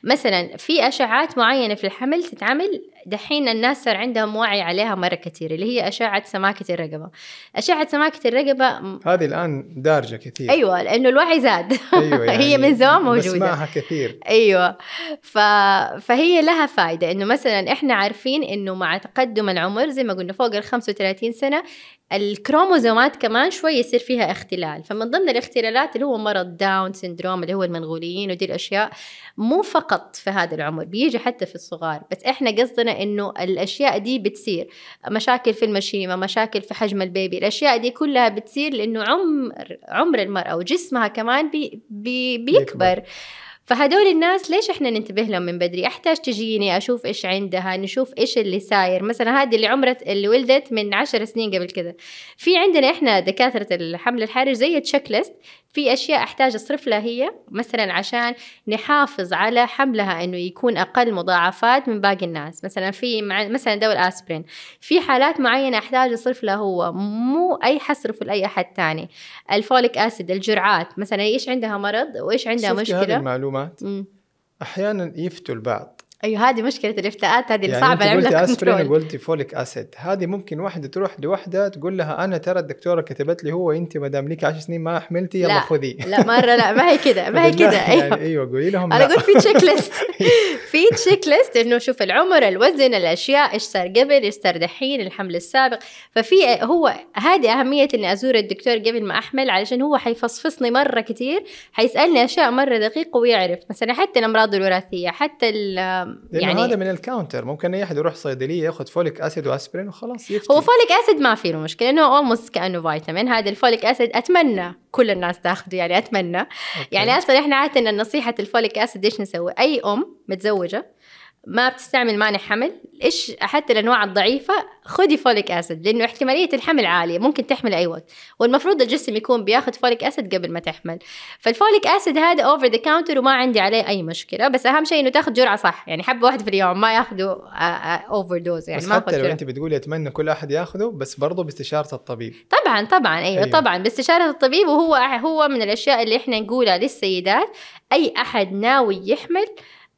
Speaker 2: مثلا في اشعات معينه في الحمل تتعمل دحين الناس صار عندهم وعي عليها مره كثير اللي هي اشعه سماكه الرقبه اشعه سماكه الرقبه
Speaker 1: هذه الان دارجه كثير ايوه
Speaker 2: لانه الوعي زاد أيوة يعني هي من زمان موجوده بسمعها كثير ايوه ف... فهي لها فائده انه مثلا احنا عارفين انه مع تقدم العمر زي ما قلنا فوق ال 35 سنه الكروموزومات كمان شوي يصير فيها اختلال فمن ضمن الاختلالات اللي هو مرض داون سندروم اللي هو المنغوليين ودي الاشياء مو فقط في هذا العمر بيجي حتى في الصغار بس احنا قصدنا انه الاشياء دي بتصير مشاكل في المشيمه مشاكل في حجم البيبي الاشياء دي كلها بتصير لانه عمر عمر المراه وجسمها كمان بي بي بيكبر, بيكبر. فهدول الناس ليش احنا ننتبه لهم من بدري احتاج تجيني اشوف ايش عندها نشوف ايش اللي ساير مثلا هذه اللي عمرت اللي ولدت من عشر سنين قبل كذا في عندنا احنا دكاتره الحمل الحرج زي تشيك في اشياء احتاج اصرف لها هي مثلا عشان نحافظ على حملها انه يكون اقل مضاعفات من باقي الناس مثلا في مع مثلا دواء الاسبرين في حالات معينه احتاج اصرف لها هو مو اي حصرفه لاي احد ثاني الفوليك اسيد الجرعات مثلا ايش عندها مرض وايش عندها مشكله هذه
Speaker 1: المعلومات م. احيانا يفتوا البعض
Speaker 2: ايوه هذه مشكله الافتاءات هذه يعني صعبه انت قلتي اسبرين
Speaker 1: وقلتي فوليك اسيد هذه ممكن واحده تروح لوحده تقول لها انا ترى الدكتوره كتبت لي هو انت ما دام لك 10 سنين ما حملتي يلا خذي لا مره لا
Speaker 2: ما هي كذا ما هي كذا ايوه يعني
Speaker 1: ايوه قولي لهم انا قلت في تشيك ليست
Speaker 2: في تشيك ليست انه شوف العمر الوزن الاشياء ايش صار قبل ايش صار دحين الحمل السابق ففي هو هذه اهميه اني ازور الدكتور قبل ما احمل علشان هو حيفصفصني مره كثير حيسالني اشياء مره دقيقه ويعرف مثلا حتى الامراض الوراثيه حتى يعني هذا
Speaker 1: من الكاونتر ممكن اي احد يروح صيدليه ياخذ فوليك اسيد واسبرين وخلاص يفتي هو فوليك اسيد ما فيه مشكله
Speaker 2: انه اولموست كانه فيتامين هذا الفوليك اسيد اتمنى كل الناس تاخذه يعني اتمنى أوكي. يعني اصلا احنا عاده نصيحه الفوليك اسيد ايش نسوي اي ام متزوجه ما بتستعمل مانع حمل ايش حتى الانواع الضعيفه خدي فوليك اسيد لانه احتماليه الحمل عاليه ممكن تحمل اي وقت والمفروض الجسم يكون بياخذ فوليك اسيد قبل ما تحمل فالفوليك اسيد هذا اوفر ذا كاونتر وما عندي عليه اي مشكله بس اهم شيء انه تاخذ جرعه صح يعني حبه واحده في اليوم ما ياخذوا اوفر دوز يعني بس ما حتى لو انت
Speaker 1: بتقولي اتمنى كل احد ياخذه بس برضه باستشاره الطبيب
Speaker 2: طبعا طبعا ايوه, أيوة. طبعا باستشاره الطبيب وهو هو من الاشياء اللي احنا نقولها للسيدات اي احد ناوي يحمل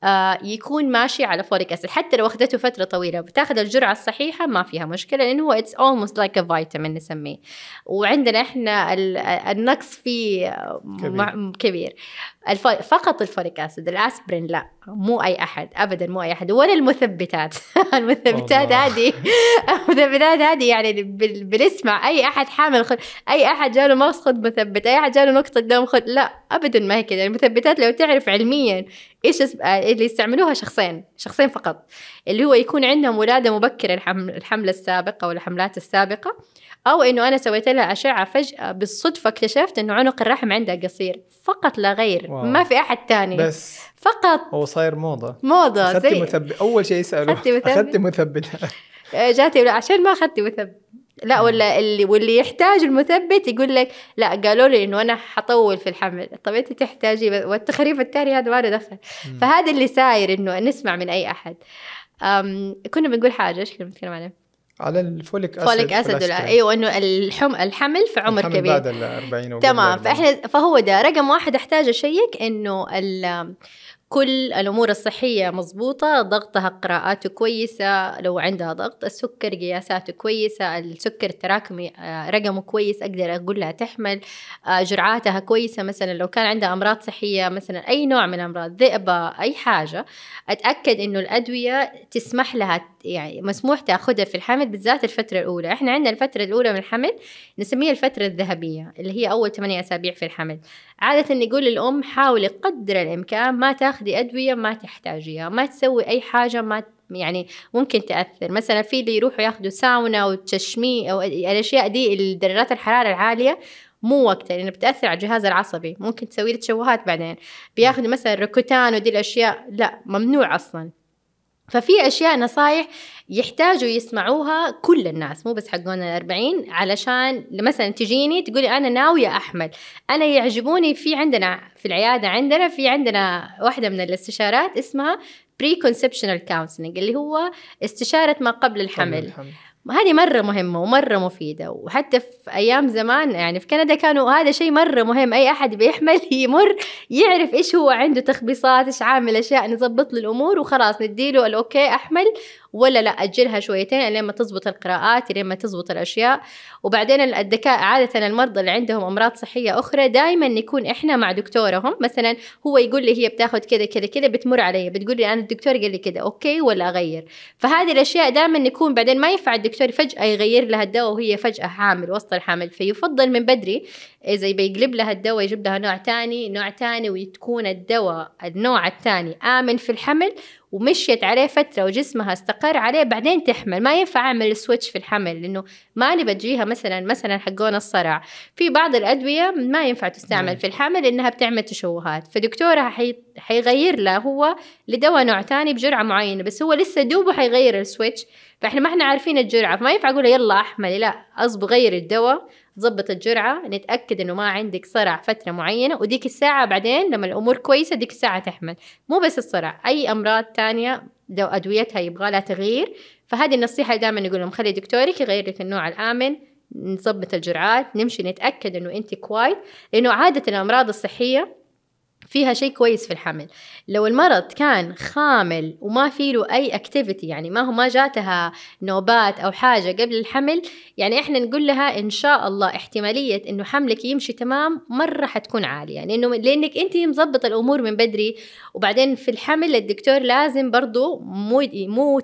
Speaker 2: آه، يكون ماشي على فوليك اسيد حتى لو اخذته فتره طويله بتاخذ الجرعه الصحيحه ما فيها مشكله لانه هو اتس اولموست لايك ا فيتامين نسميه وعندنا احنا النقص فيه كبير, كبير. فقط الفوليك اسيد الاسبرين لا مو اي احد ابدا مو اي احد ولا المثبتات المثبتات هذه المثبتات هذه يعني بنسمع اي احد حامل خل... اي احد جاله خذ مثبت اي احد جاله نقطه دم خذ لا ابدا ما هي كذا المثبتات لو تعرف علميا ايش آه، اللي يستعملوها شخصين شخصين فقط اللي هو يكون عندهم ولاده مبكره الحمله السابقه او الحملات السابقه او انه انا سويت لها اشعه فجاه بالصدفه اكتشفت انه عنق الرحم عندها قصير فقط لا غير ما في احد تاني بس فقط
Speaker 1: هو صاير موضه موضه اخذتي مثبت اول شيء يسالوا اخذتي مثبت
Speaker 2: جاتي عشان ما اخذتي مثبت لا آه. ولا اللي واللي يحتاج المثبت يقول لك لا قالوا لي انه انا حطول في الحمل طب انت تحتاجي والتخريف التالي هذا ما له دخل فهذا اللي ساير انه نسمع من اي احد كنا بنقول حاجه ايش كنا بنتكلم عنها
Speaker 1: على الفوليك اسيد فوليك اسيد ايوه
Speaker 2: انه الحم الحمل في عمر الحمل كبير بعد ال
Speaker 1: 40 تمام
Speaker 2: فاحنا فهو ده رقم واحد احتاج اشيك انه كل الأمور الصحية مضبوطة ضغطها قراءاته كويسة لو عندها ضغط السكر قياساته كويسة السكر التراكمي آه، رقمه كويس أقدر أقول لها تحمل آه، جرعاتها كويسة مثلا لو كان عندها أمراض صحية مثلا أي نوع من أمراض ذئبة أي حاجة أتأكد إنه الأدوية تسمح لها يعني مسموح تاخذها في الحمل بالذات الفتره الاولى احنا عندنا الفتره الاولى من الحمل نسميها الفتره الذهبيه اللي هي اول 8 اسابيع في الحمل عاده نقول للام حاولي قدر الامكان ما تاخذ تاخذي ادويه ما تحتاجيها ما تسوي اي حاجه ما يعني ممكن تاثر مثلا في اللي يروحوا ياخذوا ساونا وتشمي او الاشياء دي درجات الحراره العاليه مو وقتها لانه يعني بتاثر على الجهاز العصبي ممكن تسوي له تشوهات بعدين بياخذوا مثلا ركوتان ودي الاشياء لا ممنوع اصلا ففي اشياء نصايح يحتاجوا يسمعوها كل الناس مو بس حقون الأربعين علشان مثلا تجيني تقولي أنا ناوية أحمل أنا يعجبوني في عندنا في العيادة عندنا في عندنا واحدة من الاستشارات اسمها بري كونسبشنال كونسلنج اللي هو استشارة ما قبل الحمل, الحمل. هذه مرة مهمة ومرة مفيدة وحتى في أيام زمان يعني في كندا كانوا هذا شيء مرة مهم أي أحد بيحمل يمر يعرف إيش هو عنده تخبيصات إيش عامل أشياء نظبط له الأمور وخلاص نديله الأوكي أحمل ولا لا أجلها شويتين لين ما تزبط القراءات لين ما تزبط الأشياء وبعدين الدكاء عادة المرضى اللي عندهم أمراض صحية أخرى دائما نكون إحنا مع دكتورهم مثلا هو يقول لي هي بتاخذ كذا كذا كذا بتمر علي بتقول لي أنا الدكتور قال لي كذا أوكي ولا أغير فهذه الأشياء دائما نكون بعدين ما ينفع الدكتور فجأة يغير لها الدواء وهي فجأة حامل وسط الحمل فيفضل من بدري إذا يقلب لها الدواء يجيب لها نوع تاني نوع تاني وتكون الدواء النوع الثاني آمن في الحمل ومشيت عليه فترة وجسمها استقر عليه بعدين تحمل ما ينفع أعمل سويتش في الحمل لأنه ما نبي بتجيها مثلا مثلا حقون الصرع في بعض الأدوية ما ينفع تستعمل نعم. في الحمل لأنها بتعمل تشوهات فدكتورها حي... حيغير له هو لدواء نوع تاني بجرعة معينة بس هو لسه دوبه حيغير السويتش فإحنا ما إحنا عارفين الجرعة فما ينفع أقول يلا أحملي لا أصب غير الدواء تظبط الجرعة نتأكد إنه ما عندك صرع فترة معينة وديك الساعة بعدين لما الأمور كويسة ديك الساعة تحمل مو بس الصرع أي أمراض تانية لو أدويتها يبغى لها تغيير فهذه النصيحة دائما نقول لهم خلي دكتورك يغير لك النوع الآمن نظبط الجرعات نمشي نتأكد إنه أنت كويس لأنه عادة الأمراض الصحية فيها شيء كويس في الحمل لو المرض كان خامل وما في له اي اكتيفيتي يعني ما هو ما جاتها نوبات او حاجه قبل الحمل يعني احنا نقول لها ان شاء الله احتماليه انه حملك يمشي تمام مره حتكون عاليه يعني انه لانك انت مظبط الامور من بدري وبعدين في الحمل الدكتور لازم برضه مو مو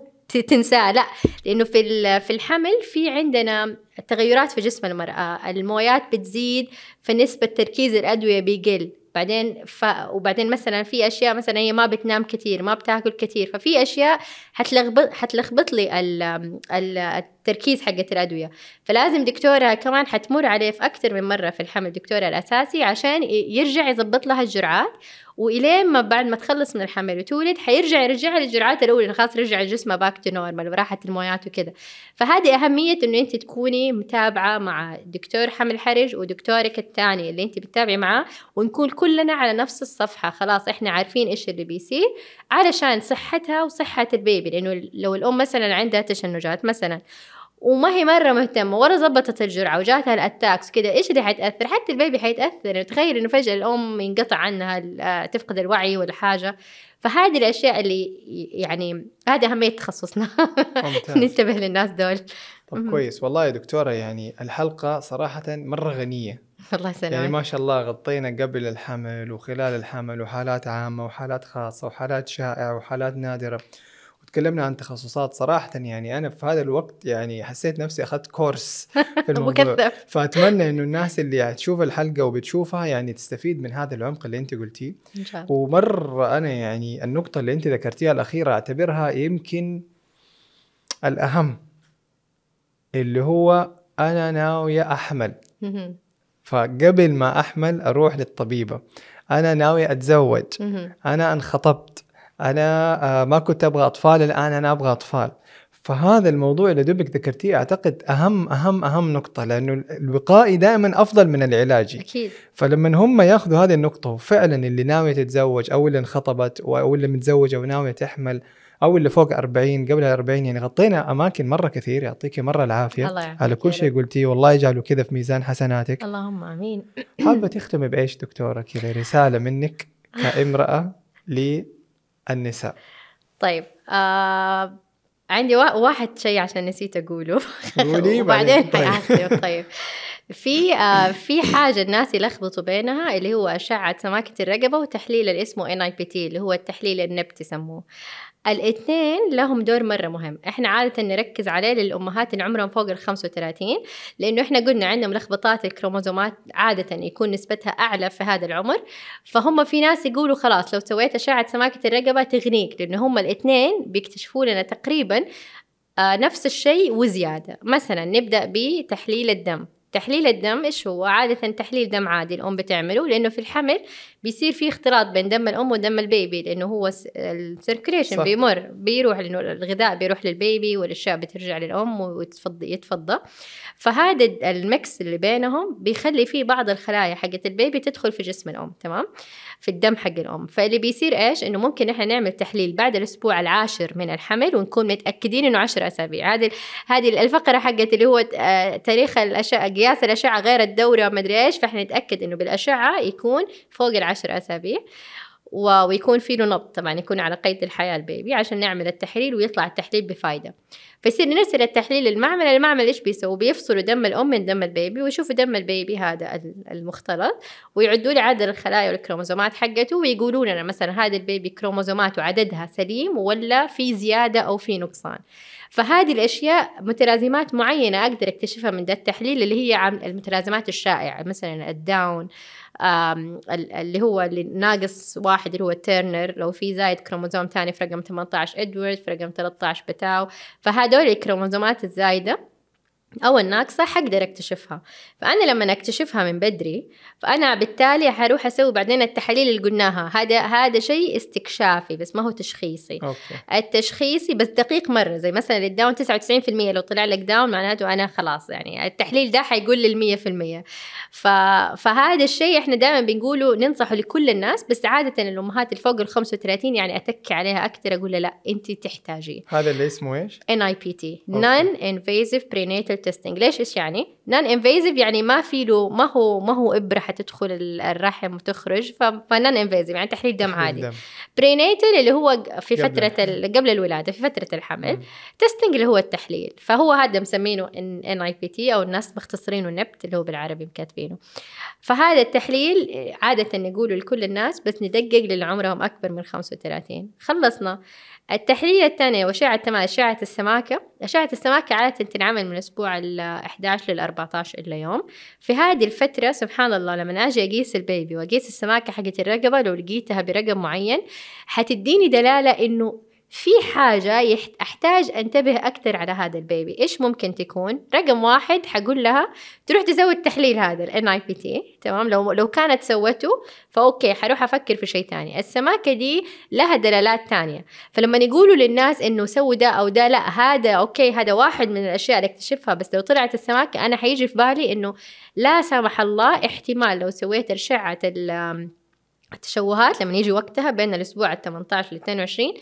Speaker 2: تنساه لا لانه في في الحمل في عندنا تغيرات في جسم المراه المويات بتزيد فنسبه تركيز الادويه بيقل بعدين ف... وبعدين مثلا في اشياء مثلا هي ما بتنام كثير ما بتاكل كثير ففي اشياء حتلخبط حتلخبط لي ال... ال... التركيز حقة الادويه فلازم دكتورها كمان حتمر عليه في اكثر من مره في الحمل دكتورها الاساسي عشان يرجع يظبط لها الجرعات والين ما بعد ما تخلص من الحمل وتولد حيرجع يرجعها للجرعات الاولى خلاص رجع جسمه باك تو نورمال وراحت المويات وكذا فهذه اهميه انه انت تكوني متابعه مع دكتور حمل حرج ودكتورك الثاني اللي انت بتتابعي معاه ونكون كلنا على نفس الصفحه خلاص احنا عارفين ايش اللي بيصير علشان صحتها وصحه البيبي لانه لو الام مثلا عندها تشنجات مثلا وما هي مره مهتمه ولا زبطت الجرعه وجاتها الاتاكس كذا ايش اللي حيتاثر حتى البيبي حيتاثر تخيل انه فجاه الام ينقطع عنها آه، تفقد الوعي ولا حاجه فهذه الاشياء اللي يعني هذه اهميه تخصصنا ننتبه للناس دول طب كويس
Speaker 1: والله يا دكتوره يعني الحلقه صراحه مره غنيه الله يسلمك يعني ما شاء الله غطينا قبل الحمل وخلال الحمل وحالات عامه وحالات خاصه وحالات شائعه وحالات نادره تكلمنا عن تخصصات صراحه يعني انا في هذا الوقت يعني حسيت نفسي اخذت كورس في الموضوع فاتمنى انه الناس اللي تشوف الحلقه وبتشوفها يعني تستفيد من هذا العمق اللي انت قلتيه ان شاء الله ومره انا يعني النقطه اللي انت ذكرتيها الاخيره اعتبرها يمكن الاهم اللي هو انا ناويه احمل فقبل ما احمل اروح للطبيبه انا ناوي اتزوج انا انخطبت انا آه، ما كنت ابغى اطفال الان انا ابغى اطفال فهذا الموضوع اللي دوبك ذكرتيه اعتقد اهم اهم اهم نقطه لانه الوقائي دائما افضل من العلاجي اكيد فلما هم ياخذوا هذه النقطه وفعلا اللي ناويه تتزوج او اللي انخطبت او اللي متزوجه وناويه تحمل او اللي فوق 40 قبل 40 يعني غطينا اماكن مره كثير يعطيكي مره العافيه الله على كل شيء قلتيه والله يجعله كذا في ميزان حسناتك
Speaker 2: اللهم امين
Speaker 1: حابه تختمي بايش دكتوره كذا رساله منك كامراه لي النساء
Speaker 2: طيب آه عندي واحد شيء عشان نسيت اقوله قولي وبعدين طيب, طيب. في آه في حاجه الناس يلخبطوا بينها اللي هو اشعه سماكه الرقبه وتحليل اللي اسمه ان اي بي تي اللي هو التحليل النبتي يسموه الاثنين لهم دور مرة مهم احنا عادة نركز عليه للأمهات اللي عمرهم فوق ال 35 لأنه احنا قلنا عندهم لخبطات الكروموزومات عادة يكون نسبتها أعلى في هذا العمر فهم في ناس يقولوا خلاص لو سويت أشعة سماكة الرقبة تغنيك لأنه هم الاثنين بيكتشفوا لنا تقريبا آه، نفس الشيء وزيادة مثلا نبدأ بتحليل الدم تحليل الدم ايش هو؟ عادة تحليل دم عادي الأم بتعمله لأنه في الحمل بيصير في اختلاط بين دم الام ودم البيبي لانه هو السيركيليشن بيمر بيروح لانه الغذاء بيروح للبيبي والاشياء بترجع للام ويتفضى يتفضى فهذا المكس اللي بينهم بيخلي في بعض الخلايا حقت البيبي تدخل في جسم الام تمام في الدم حق الام فاللي بيصير ايش انه ممكن احنا نعمل تحليل بعد الاسبوع العاشر من الحمل ونكون متاكدين انه 10 اسابيع هذه هذه الفقره حقت اللي هو تاريخ الاشعه قياس الاشعه غير الدوره ما ادري ايش فاحنا نتاكد انه بالاشعه يكون فوق ال عشر أسابيع ويكون في له نبض طبعا يكون على قيد الحياة البيبي عشان نعمل التحليل ويطلع التحليل بفايدة فيصير نرسل التحليل للمعمل المعمل إيش بيسوي بيفصلوا دم الأم من دم البيبي ويشوفوا دم البيبي هذا المختلط ويعدوا لي عدد الخلايا والكروموزومات حقته ويقولوا لنا مثلا هذا البيبي كروموزوماته عددها سليم ولا في زيادة أو في نقصان فهذه الأشياء متلازمات معينة أقدر أكتشفها من ده التحليل اللي هي عن المتلازمات الشائعة مثلا الداون اللي هو اللي ناقص واحد اللي هو تيرنر لو في زايد كروموزوم ثاني في رقم 18 ادوارد في رقم 13 بتاو فهذول الكروموزومات الزايده أو الناقصة حقدر أكتشفها فأنا لما أكتشفها من بدري فأنا بالتالي حروح أسوي بعدين التحاليل اللي قلناها هذا هذا شيء استكشافي بس ما هو تشخيصي أوكي. التشخيصي بس دقيق مرة زي مثلا الداون 99% لو طلع لك داون معناته أنا خلاص يعني التحليل ده حيقول لي 100% ف... فهذا الشيء إحنا دائما بنقوله ننصحه لكل الناس بس عادة الأمهات اللي فوق ال 35 يعني أتكي عليها أكثر أقول لها لا أنت تحتاجي هذا
Speaker 1: اللي اسمه إيش؟
Speaker 2: NIPT Non Invasive Prenatal تيستينج ليش ايش يعني نان انفيزيف يعني ما في له ما هو ما هو ابره حتدخل الرحم وتخرج فنان انفيزيف يعني تحليل دم عادي برينيتال اللي هو في فتره قبل الولاده في فتره الحمل تيستينج اللي هو التحليل فهو هذا مسمينه ان اي بي تي او الناس مختصرينه نبت e اللي هو بالعربي مكاتبينه فهذا التحليل عاده نقوله لكل الناس بس ندقق للي عمرهم اكبر من 35 خلصنا التحليل الثاني وأشعة تمام أشعة السماكة أشعة السماكة عادة تنعمل من أسبوع ال 11 لل 14 إلا يوم في هذه الفترة سبحان الله لما أجي أقيس البيبي وأقيس السماكة حقت الرقبة لو لقيتها برقم معين حتديني دلالة إنه في حاجة يحت... أحتاج أنتبه أكثر على هذا البيبي إيش ممكن تكون رقم واحد حقول لها تروح تسوي التحليل هذا ال NIPT تمام لو لو كانت سوته فأوكي حروح أفكر في شيء تاني السماكة دي لها دلالات تانية فلما يقولوا للناس إنه سووا ده أو ده لا هذا أوكي هذا واحد من الأشياء اللي اكتشفها بس لو طلعت السماكة أنا حيجي في بالي إنه لا سمح الله احتمال لو سويت أشعة التشوهات لما يجي وقتها بين الأسبوع ال 18 ل 22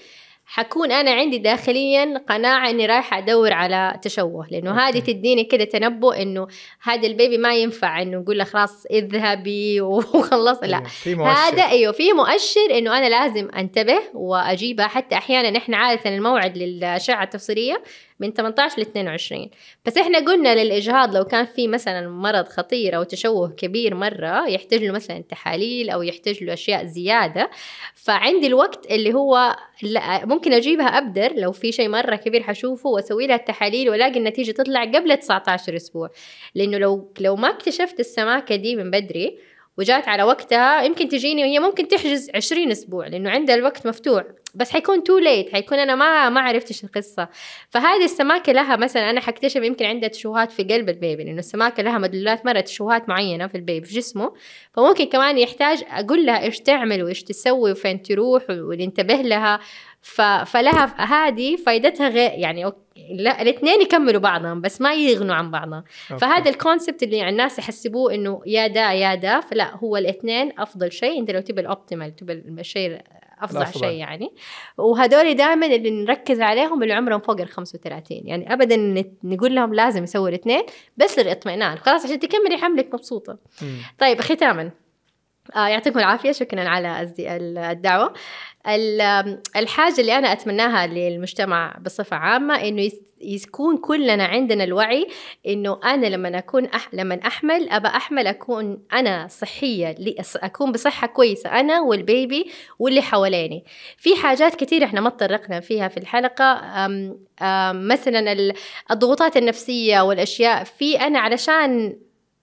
Speaker 2: حكون انا عندي داخليا قناعه اني رايحه ادور على تشوه لانه هذه تديني كده تنبؤ انه هذا البيبي ما ينفع انه نقول له خلاص اذهبي وخلص لا أيوه، هذا ايوه في مؤشر انه انا لازم انتبه واجيبها حتى احيانا احنا عاده الموعد للاشعه التفصيليه من 18 ل 22 بس احنا قلنا للاجهاض لو كان في مثلا مرض خطير او تشوه كبير مره يحتاج له مثلا تحاليل او يحتاج له اشياء زياده فعندي الوقت اللي هو لا ممكن اجيبها ابدر لو في شيء مره كبير حشوفه واسوي لها التحاليل والاقي النتيجه تطلع قبل 19 اسبوع لانه لو لو ما اكتشفت السماكه دي من بدري وجات على وقتها يمكن تجيني وهي ممكن تحجز 20 اسبوع لانه عندها الوقت مفتوح بس حيكون تو ليت حيكون انا ما ما عرفت ايش القصه فهذه السماكه لها مثلا انا حكتشف يمكن عندها تشوهات في قلب البيبي لانه السماكه لها مدلولات مره تشوهات معينه في البيبي في جسمه فممكن كمان يحتاج اقول لها ايش تعمل وايش تسوي وفين تروح وننتبه لها ف... فلها هذه فائدتها غير يعني لا الاثنين يكملوا بعضهم بس ما يغنوا عن بعضهم فهذا الكونسبت اللي الناس يحسبوه انه يا دا يا دا فلا هو الاثنين افضل شيء انت لو تبي الاوبتيمال تبي الشيء افظع شيء يعني وهذول دائما اللي نركز عليهم اللي عمرهم فوق ال 35 يعني ابدا نقول لهم لازم يسووا الاثنين بس للاطمئنان خلاص عشان تكملي حملك مبسوطه مم. طيب ختاما آه، يعطيكم العافية شكرا على الدعوة الحاجة اللي أنا أتمناها للمجتمع بصفة عامة إنه يكون كلنا عندنا الوعي إنه أنا لما أكون أح لما أحمل أبى أحمل أكون أنا صحية أكون بصحة كويسة أنا والبيبي واللي حواليني في حاجات كثيرة إحنا ما تطرقنا فيها في الحلقة أم أم مثلا الضغوطات النفسية والأشياء في أنا علشان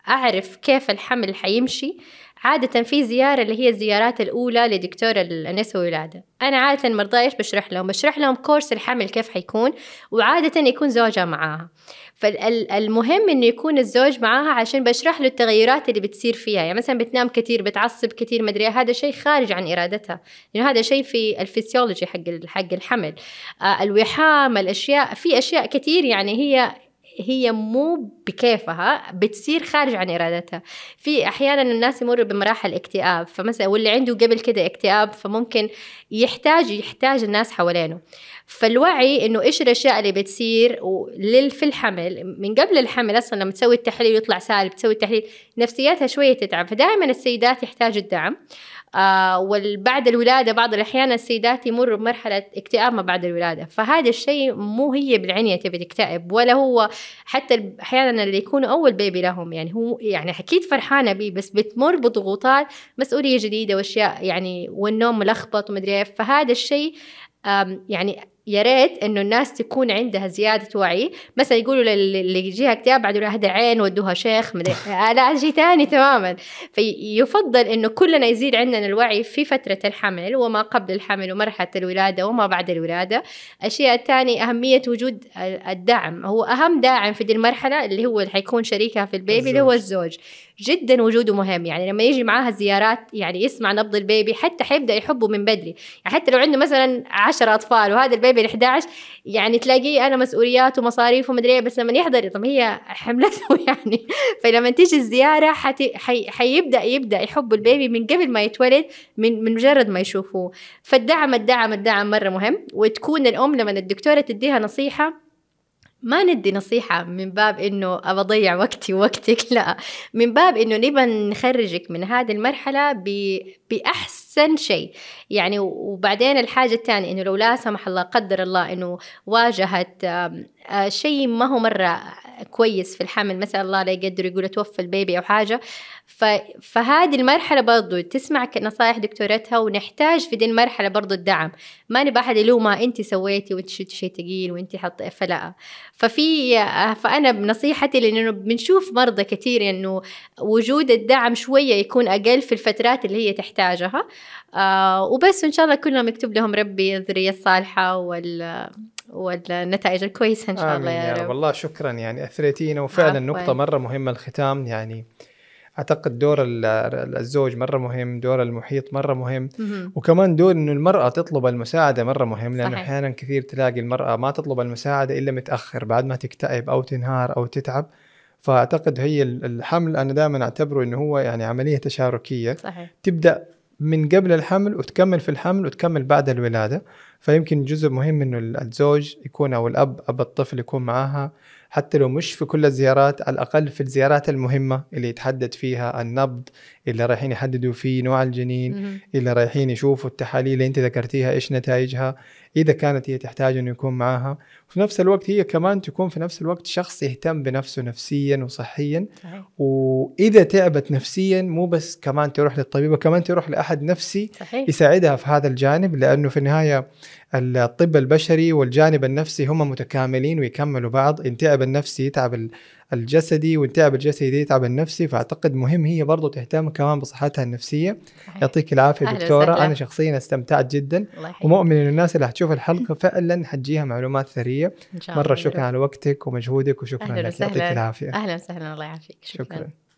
Speaker 2: أعرف كيف الحمل حيمشي عادة في زيارة اللي هي الزيارات الأولى لدكتور النساء والولادة أنا عادة مرضاي إيش بشرح لهم بشرح لهم كورس الحمل كيف حيكون وعادة يكون زوجها معاها فالمهم إنه يكون الزوج معاها عشان بشرح له التغيرات اللي بتصير فيها يعني مثلا بتنام كثير بتعصب كثير مدري إيه، هذا شيء خارج عن إرادتها لأنه يعني هذا شيء في الفسيولوجي حق حق الحمل آه، الوحام الأشياء في أشياء كثير يعني هي هي مو بكيفها بتصير خارج عن ارادتها في احيانا الناس يمروا بمراحل اكتئاب فمثلا واللي عنده قبل كده اكتئاب فممكن يحتاج يحتاج الناس حوالينه فالوعي انه ايش الاشياء اللي بتصير في الحمل من قبل الحمل اصلا لما تسوي التحليل يطلع سالب تسوي التحليل نفسياتها شويه تتعب فدائما السيدات يحتاجوا الدعم آه وبعد الولادة بعض الأحيان السيدات يمروا بمرحلة اكتئاب ما بعد الولادة فهذا الشيء مو هي بالعنية تبي تكتئب ولا هو حتى أحيانا اللي يكونوا أول بيبي لهم يعني هو يعني أكيد فرحانة بيه بس بتمر بضغوطات مسؤولية جديدة وأشياء يعني والنوم ملخبط ومدري إيه. فهذا الشيء يعني يا ريت انه الناس تكون عندها زياده وعي مثلا يقولوا اللي يجيها اكتئاب بعد لها عين ودوها شيخ مدري إيه. آه، لا شيء ثاني تماما فيفضل انه كلنا يزيد عندنا الوعي في فتره الحمل وما قبل الحمل ومرحله الولاده وما بعد الولاده الشيء الثاني اهميه وجود الدعم هو اهم داعم في دي المرحله اللي هو حيكون شريكها في البيبي اللي هو الزوج جدا وجوده مهم يعني لما يجي معاها الزيارات يعني يسمع نبض البيبي حتى حيبدا يحبه من بدري يعني حتى لو عنده مثلا 10 اطفال وهذا البيبي ال 11 يعني تلاقيه انا مسؤوليات ومصاريف ومدري ايه بس لما يحضر طب هي حملته يعني فلما تيجي الزياره حتي حي حيبدا يبدا يحب البيبي من قبل ما يتولد من من مجرد ما يشوفوه فالدعم الدعم الدعم مره مهم وتكون الام لما الدكتوره تديها نصيحه ما ندي نصيحة من باب إنه أضيع وقتي ووقتك لا من باب إنه نبى نخرجك من هذه المرحلة ب... بأحسن شيء يعني وبعدين الحاجة الثانية إنه لو لا سمح الله قدر الله إنه واجهت آه، شيء ما هو مرة كويس في الحمل مثلا الله لا يقدر يقول توفى البيبي او حاجه ف... فهذه المرحله برضو تسمع نصائح دكتورتها ونحتاج في دي المرحله برضو الدعم ما نبغى احد يلومها انت سويتي وانت شلتي شيء ثقيل وانت حط فلا ففي فانا بنصيحتي لانه بنشوف مرضى كثير انه وجود الدعم شويه يكون اقل في الفترات اللي هي تحتاجها آه وبس ان شاء الله كلهم يكتب لهم ربي الذريه الصالحه وال والنتائج الكويسة إن شاء الله يا رب. رب
Speaker 1: والله شكرا يعني أثريتينا وفعلا عفوة. نقطة مرة مهمة الختام يعني اعتقد دور الزوج مره مهم دور المحيط مره مهم مم. وكمان دور انه المراه تطلب المساعده مره مهم لانه احيانا كثير تلاقي المراه ما تطلب المساعده الا متاخر بعد ما تكتئب او تنهار او تتعب فاعتقد هي الحمل انا دائما اعتبره انه هو يعني عمليه تشاركيه صحيح. تبدا من قبل الحمل وتكمل في الحمل وتكمل بعد الولاده فيمكن جزء مهم انه الزوج يكون او الاب اب الطفل يكون معاها حتى لو مش في كل الزيارات على الاقل في الزيارات المهمه اللي يتحدد فيها النبض اللي رايحين يحددوا فيه نوع الجنين اللي رايحين يشوفوا التحاليل اللي انت ذكرتيها ايش نتائجها اذا كانت هي تحتاج انه يكون معاها وفي نفس الوقت هي كمان تكون في نفس الوقت شخص يهتم بنفسه نفسيا وصحيا صحيح. واذا تعبت نفسيا مو بس كمان تروح للطبيبه كمان تروح لاحد نفسي صحيح. يساعدها في هذا الجانب لانه في النهايه الطب البشري والجانب النفسي هم متكاملين ويكملوا بعض ان تعب النفسي يتعب الجسدي والتعب الجسدي ده يتعب النفسي فاعتقد مهم هي برضه تهتم كمان بصحتها النفسيه يعطيك العافيه دكتوره وسهلا. انا شخصيا استمتعت جدا ومؤمن ان الناس اللي حتشوف الحلقه فعلا حتجيها معلومات ثريه إن شاء الله مره شكرا على وقتك ومجهودك وشكرا لك يعطيك العافيه اهلا
Speaker 2: وسهلا الله يعافيك شكرا, شكرا.